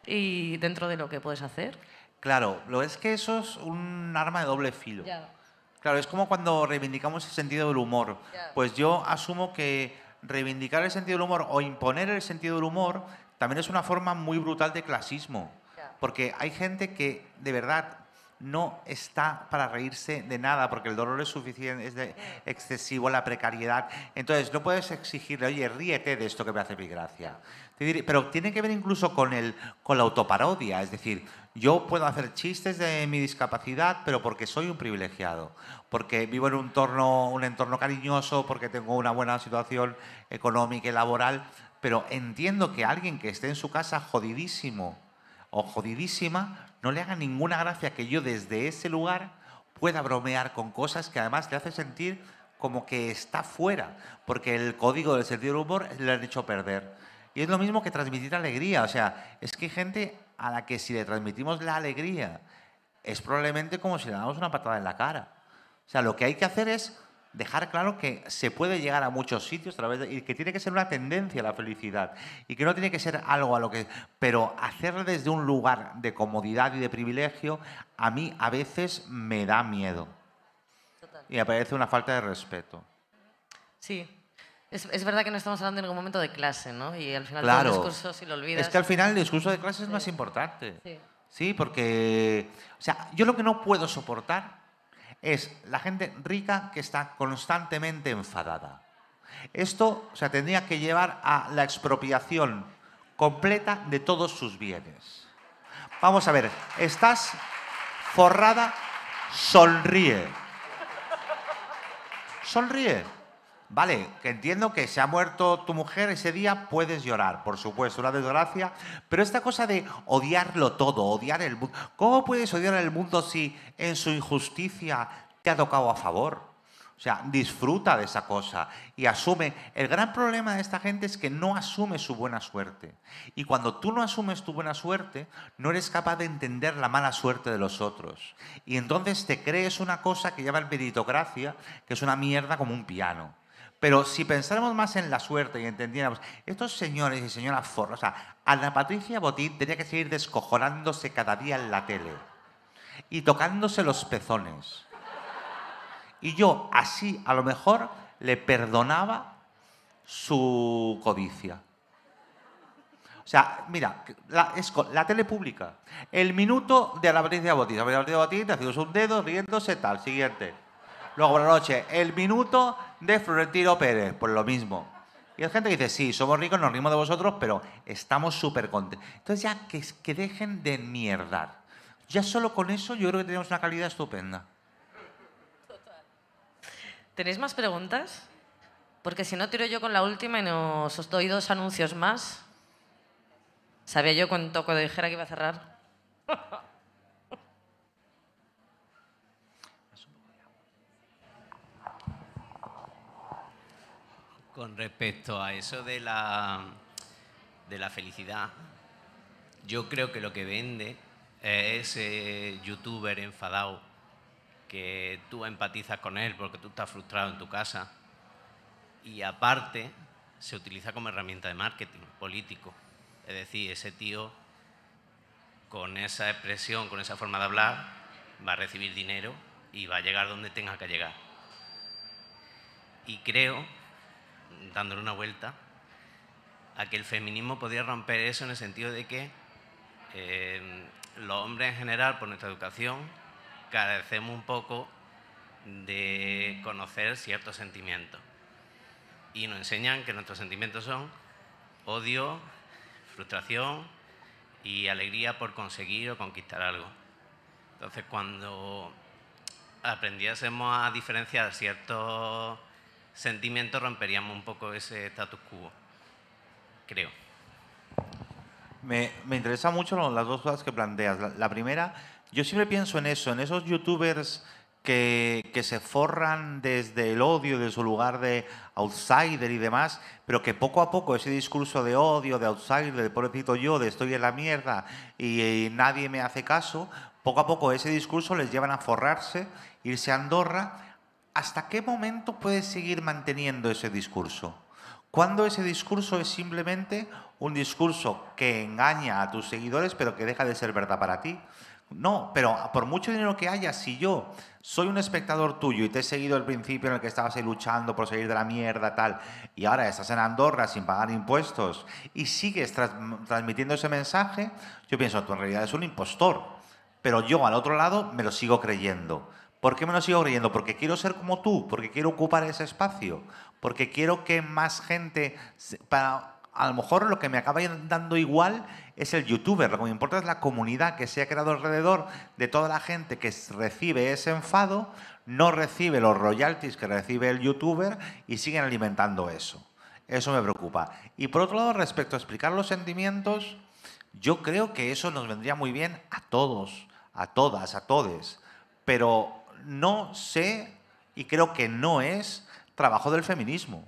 y dentro de lo que puedes hacer. Claro, lo es que eso es un arma de doble filo. Claro, es como cuando reivindicamos el sentido del humor. Pues yo asumo que reivindicar el sentido del humor o imponer el sentido del humor también es una forma muy brutal de clasismo porque hay gente que de verdad no está para reírse de nada, porque el dolor es suficiente, es de excesivo, la precariedad. Entonces, no puedes exigirle, oye, ríete de esto que me hace mi gracia. Pero tiene que ver incluso con, el, con la autoparodia, es decir, yo puedo hacer chistes de mi discapacidad, pero porque soy un privilegiado, porque vivo en un entorno, un entorno cariñoso, porque tengo una buena situación económica y laboral, pero entiendo que alguien que esté en su casa jodidísimo, o jodidísima, no le haga ninguna gracia que yo desde ese lugar pueda bromear con cosas que además le hace sentir como que está fuera, porque el código del sentido del humor le han hecho perder. Y es lo mismo que transmitir alegría, o sea, es que hay gente a la que si le transmitimos la alegría, es probablemente como si le damos una patada en la cara. O sea, lo que hay que hacer es dejar claro que se puede llegar a muchos sitios a través y que tiene que ser una tendencia la felicidad y que no tiene que ser algo a lo que pero hacerlo desde un lugar de comodidad y de privilegio a mí a veces me da miedo y me parece una falta de respeto sí es, verdad que no estamos hablando en ningún momento de clase no y al final el discurso lo olvidas es que al final el discurso de clase es más importante sí. sí porque o sea yo lo que no puedo soportar es la gente rica que está constantemente enfadada. Esto se tendría que llevar a la expropiación completa de todos sus bienes. Vamos a ver, estás forrada, sonríe. Sonríe. Vale, que entiendo que se ha muerto tu mujer ese día, puedes llorar, por supuesto, una desgracia, pero esta cosa de odiarlo todo, odiar el mundo, ¿cómo puedes odiar el mundo si en su injusticia te ha tocado a favor? O sea, disfruta de esa cosa y asume. El gran problema de esta gente es que no asume su buena suerte. Y cuando tú no asumes tu buena suerte, no eres capaz de entender la mala suerte de los otros. Y entonces te crees una cosa que llaman meritocracia, que es una mierda como un piano. Pero si pensáramos más en la suerte y entendiéramos, estos señores y señoras forros... o sea, Ana Patricia Botín tenía que seguir descojonándose cada día en la tele y tocándose los pezones. Y yo así a lo mejor le perdonaba su codicia. O sea, mira, la, la tele pública. El minuto de Ana Patricia Botín. Ana Patricia Botín haciendo un dedo, riéndose, tal. Siguiente. Luego por la noche, el minuto de Florentino Pérez, por lo mismo. Y hay gente que dice, sí, somos ricos, nos rimos de vosotros, pero estamos súper contentos. Entonces ya que, que dejen de mierdar. Ya solo con eso yo creo que tenemos una calidad estupenda. ¿Tenéis más preguntas? Porque si no, tiro yo con la última y nos os doy dos anuncios más. Sabía yo cuando dijera que iba a cerrar. con respecto a eso de la, de la felicidad, yo creo que lo que vende es ese eh, youtuber enfadado que tú empatizas con él porque tú estás frustrado en tu casa y aparte se utiliza como herramienta de marketing político. Es decir, ese tío con esa expresión, con esa forma de hablar, va a recibir dinero y va a llegar donde tenga que llegar. Y creo dándole una vuelta, a que el feminismo podía romper eso en el sentido de que eh, los hombres en general, por nuestra educación, carecemos un poco de conocer ciertos sentimientos. Y nos enseñan que nuestros sentimientos son odio, frustración y alegría por conseguir o conquistar algo. Entonces, cuando aprendiésemos a diferenciar ciertos sentimiento romperíamos un poco ese status quo, creo. Me, me interesan mucho las dos cosas que planteas. La, primera, yo siempre pienso en eso, en esos youtubers que, se forran desde el odio, de su lugar de outsider y demás, pero que poco a poco ese discurso de odio, de outsider, de pobrecito yo, de estoy en la mierda y, nadie me hace caso, poco a poco ese discurso les llevan a forrarse, irse a Andorra ¿hasta qué momento puedes seguir manteniendo ese discurso? ¿Cuándo ese discurso es simplemente un discurso que engaña a tus seguidores pero que deja de ser verdad para ti? No, pero por mucho dinero que haya, si yo soy un espectador tuyo y te he seguido al principio en el que estabas ahí luchando por seguir de la mierda, tal, y ahora estás en Andorra sin pagar impuestos y sigues transmitiendo ese mensaje, yo pienso, tú en realidad es un impostor, pero yo al otro lado me lo sigo creyendo. ¿Por qué me lo sigo riendo? Porque quiero ser como tú, porque quiero ocupar ese espacio, porque quiero que más gente... Para, a lo mejor lo que me acaba dando igual es el youtuber, lo que me importa es la comunidad que se ha creado alrededor de toda la gente que recibe ese enfado, no recibe los royalties que recibe el youtuber y siguen alimentando eso. Eso me preocupa. Y por otro lado, respecto a explicar los sentimientos, yo creo que eso nos vendría muy bien a todos, a todas, a todes. Pero no sé y creo que no es trabajo del feminismo.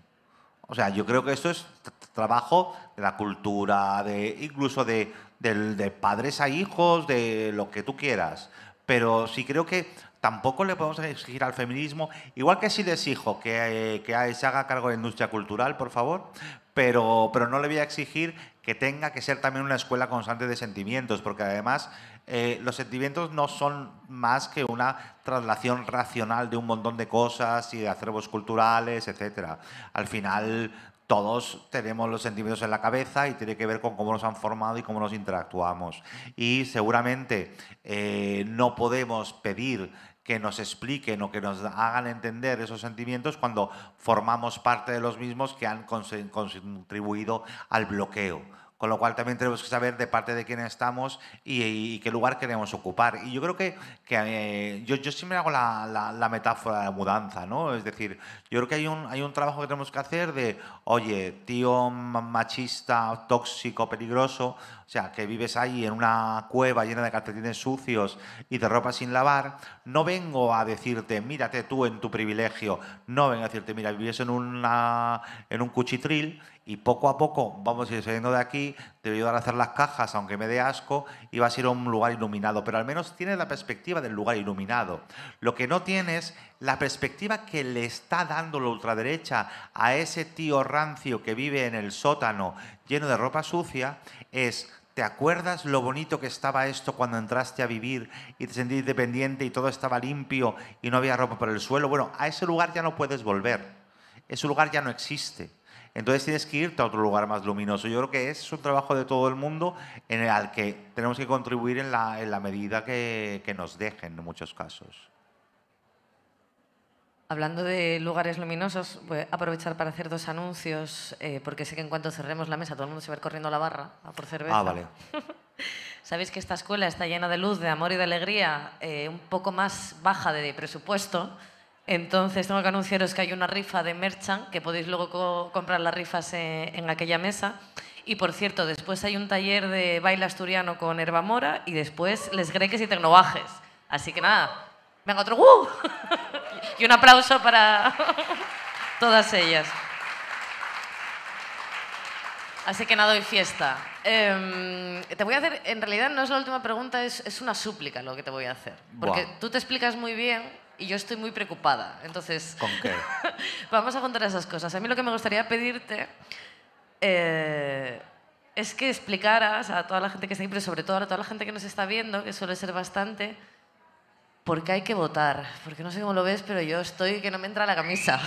O sea, yo creo que esto es trabajo de la cultura, de incluso de, de padres a hijos, de lo que tú quieras. Pero sí creo que tampoco le podemos exigir al feminismo, igual que si le exijo eh, que, se haga cargo de la industria cultural, por favor, pero, pero no le voy a exigir que tenga que ser también una escuela constante de sentimientos, porque además eh, los sentimientos no son más que una traslación racional de un montón de cosas y de acervos culturales, etc. Al final todos tenemos los sentimientos en la cabeza y tiene que ver con cómo nos han formado y cómo nos interactuamos. Y seguramente eh, no podemos pedir que nos expliquen o que nos hagan entender esos sentimientos cuando formamos parte de los mismos que han contribuido al bloqueo. Con lo cual también tenemos que saber de parte de quién estamos y, qué lugar queremos ocupar. Y yo creo que, que eh, yo, siempre hago la, metáfora de la mudanza, ¿no? Es decir, yo creo que hay un, hay un trabajo que tenemos que hacer de, oye, tío machista, tóxico, peligroso, o sea, que vives ahí en una cueva llena de cartelines sucios y de ropa sin lavar, no vengo a decirte, mírate tú en tu privilegio, no vengo a decirte, mira, vives en, una, en un cuchitril y poco a poco vamos a ir saliendo de aquí, te voy a ayudar a hacer las cajas, aunque me dé asco, y va a ser un lugar iluminado, pero al menos tienes la perspectiva del lugar iluminado. Lo que no tienes, la perspectiva que le está dando la ultraderecha a ese tío rancio que vive en el sótano lleno de ropa sucia, es ¿Te acuerdas lo bonito que estaba esto cuando entraste a vivir y te sentí dependiente y todo estaba limpio y no había ropa por el suelo? Bueno, a ese lugar ya no puedes volver. Ese lugar ya no existe. Entonces tienes que irte a otro lugar más luminoso. Yo creo que es un trabajo de todo el mundo en el que tenemos que contribuir en la, medida que nos dejen en muchos casos. Hablando de lugares luminosos, voy a aprovechar para hacer dos anuncios, eh, porque sé que en cuanto cerremos la mesa todo el mundo se va a ir corriendo a la barra por cerveza. Ah, vale. Sabéis que esta escuela está llena de luz, de amor y de alegría, eh, un poco más baja de presupuesto. Entonces tengo que anunciaros que hay una rifa de merchant, que podéis luego comprar las rifas eh, en, aquella mesa. Y por cierto, después hay un taller de baile asturiano con Herba Mora y después les greques y tecnobajes. Así que nada, venga otro ¡Uh! y un aplauso para todas ellas. Así que nada, hoy fiesta. Em, te voy a hacer, en realidad no es la última pregunta, es, una súplica lo que te voy a hacer. Porque tú te explicas muy bien y yo estoy muy preocupada. Entonces, ¿con qué? vamos a contar esas cosas. A mí lo que me gustaría pedirte eh, es que explicaras a toda la gente que está ahí, pero sobre todo a toda la gente que nos está viendo, que suele ser bastante, porque hay que votar. Porque no sé cómo lo ves, pero yo estoy que no me entra la camisa.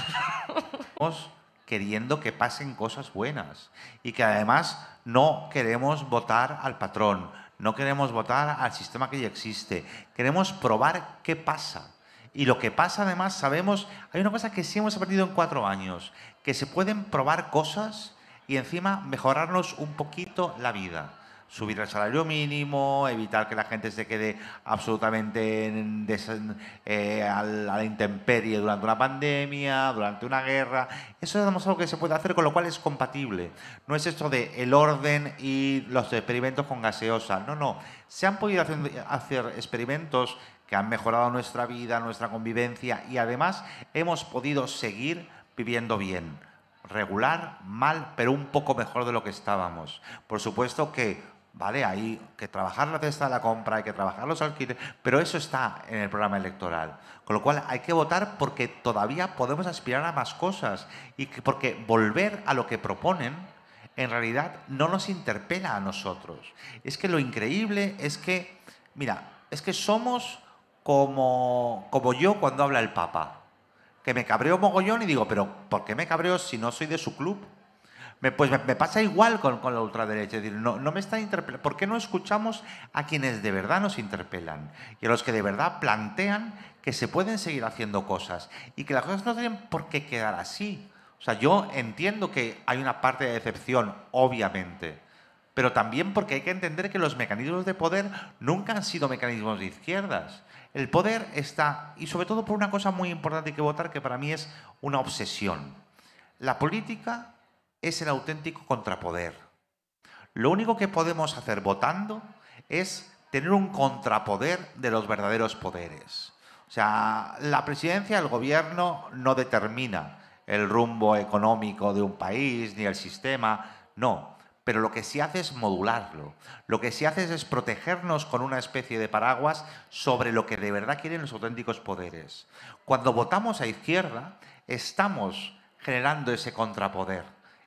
Estamos queriendo que pasen cosas buenas y que además no queremos votar al patrón, no queremos votar al sistema que ya existe. Queremos probar qué pasa. Y lo que pasa además sabemos, hay una cosa que sí hemos aprendido en cuatro años, que se pueden probar cosas y encima mejorarnos un poquito la vida subir el salario mínimo, evitar que la gente se quede absolutamente en eh, a la intemperie durante una pandemia, durante una guerra. Eso es algo que se puede hacer, con lo cual es compatible. No es esto de el orden y los experimentos con gaseosa. No, no. Se han podido hacer experimentos que han mejorado nuestra vida, nuestra convivencia y además hemos podido seguir viviendo bien regular, mal, pero un poco mejor de lo que estábamos. Por supuesto que ¿vale? Hay que trabajar la cesta de la compra, hay que trabajar los alquileres, pero eso está en el programa electoral. Con lo cual hay que votar porque todavía podemos aspirar a más cosas y porque volver a lo que proponen en realidad no nos interpela a nosotros. Es que lo increíble es que, mira, es que somos como, como yo cuando habla el Papa, que me cabreo mogollón y digo, pero ¿por qué me cabreo si no soy de su club? Me, pues me, pasa igual con, la ultraderecha. Es decir, no, me está interpelando. ¿Por qué no escuchamos a quienes de verdad nos interpelan y a los que de verdad plantean que se pueden seguir haciendo cosas y que las cosas no tienen por qué quedar así? O sea, yo entiendo que hay una parte de decepción, obviamente, pero también porque hay que entender que los mecanismos de poder nunca han sido mecanismos de izquierdas. El poder está, y sobre todo por una cosa muy importante que votar, que para mí es una obsesión. La política es el auténtico contrapoder. Lo único que podemos hacer votando es tener un contrapoder de los verdaderos poderes. O sea, la presidencia, el gobierno no determina el rumbo económico de un país ni el sistema, no. Pero lo que sí hace es modularlo. Lo que sí hace es protegernos con una especie de paraguas sobre lo que de verdad quieren los auténticos poderes. Cuando votamos a izquierda, estamos generando ese contrapoder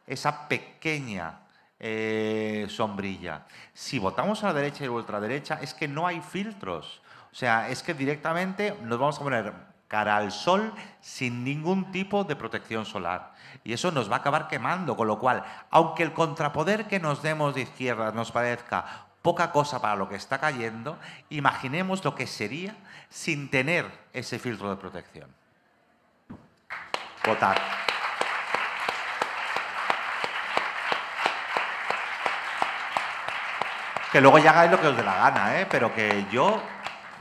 esa pequeña eh, sombrilla. Si votamos a la derecha y ultraderecha, es que no hay filtros. O sea, es que directamente nos vamos a poner cara al sol sin ningún tipo de protección solar. Y eso nos va a acabar quemando, con lo cual, aunque el contrapoder que nos demos de izquierda nos parezca poca cosa para lo que está cayendo, imaginemos lo que sería sin tener ese filtro de protección. Votar. Que luego ya hagáis lo que os dé la gana, ¿eh? pero que yo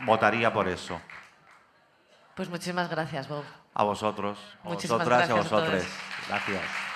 votaría por eso. Pues muchísimas gracias, Bob. A vosotros, a muchísimas vosotras a vosotros. gracias.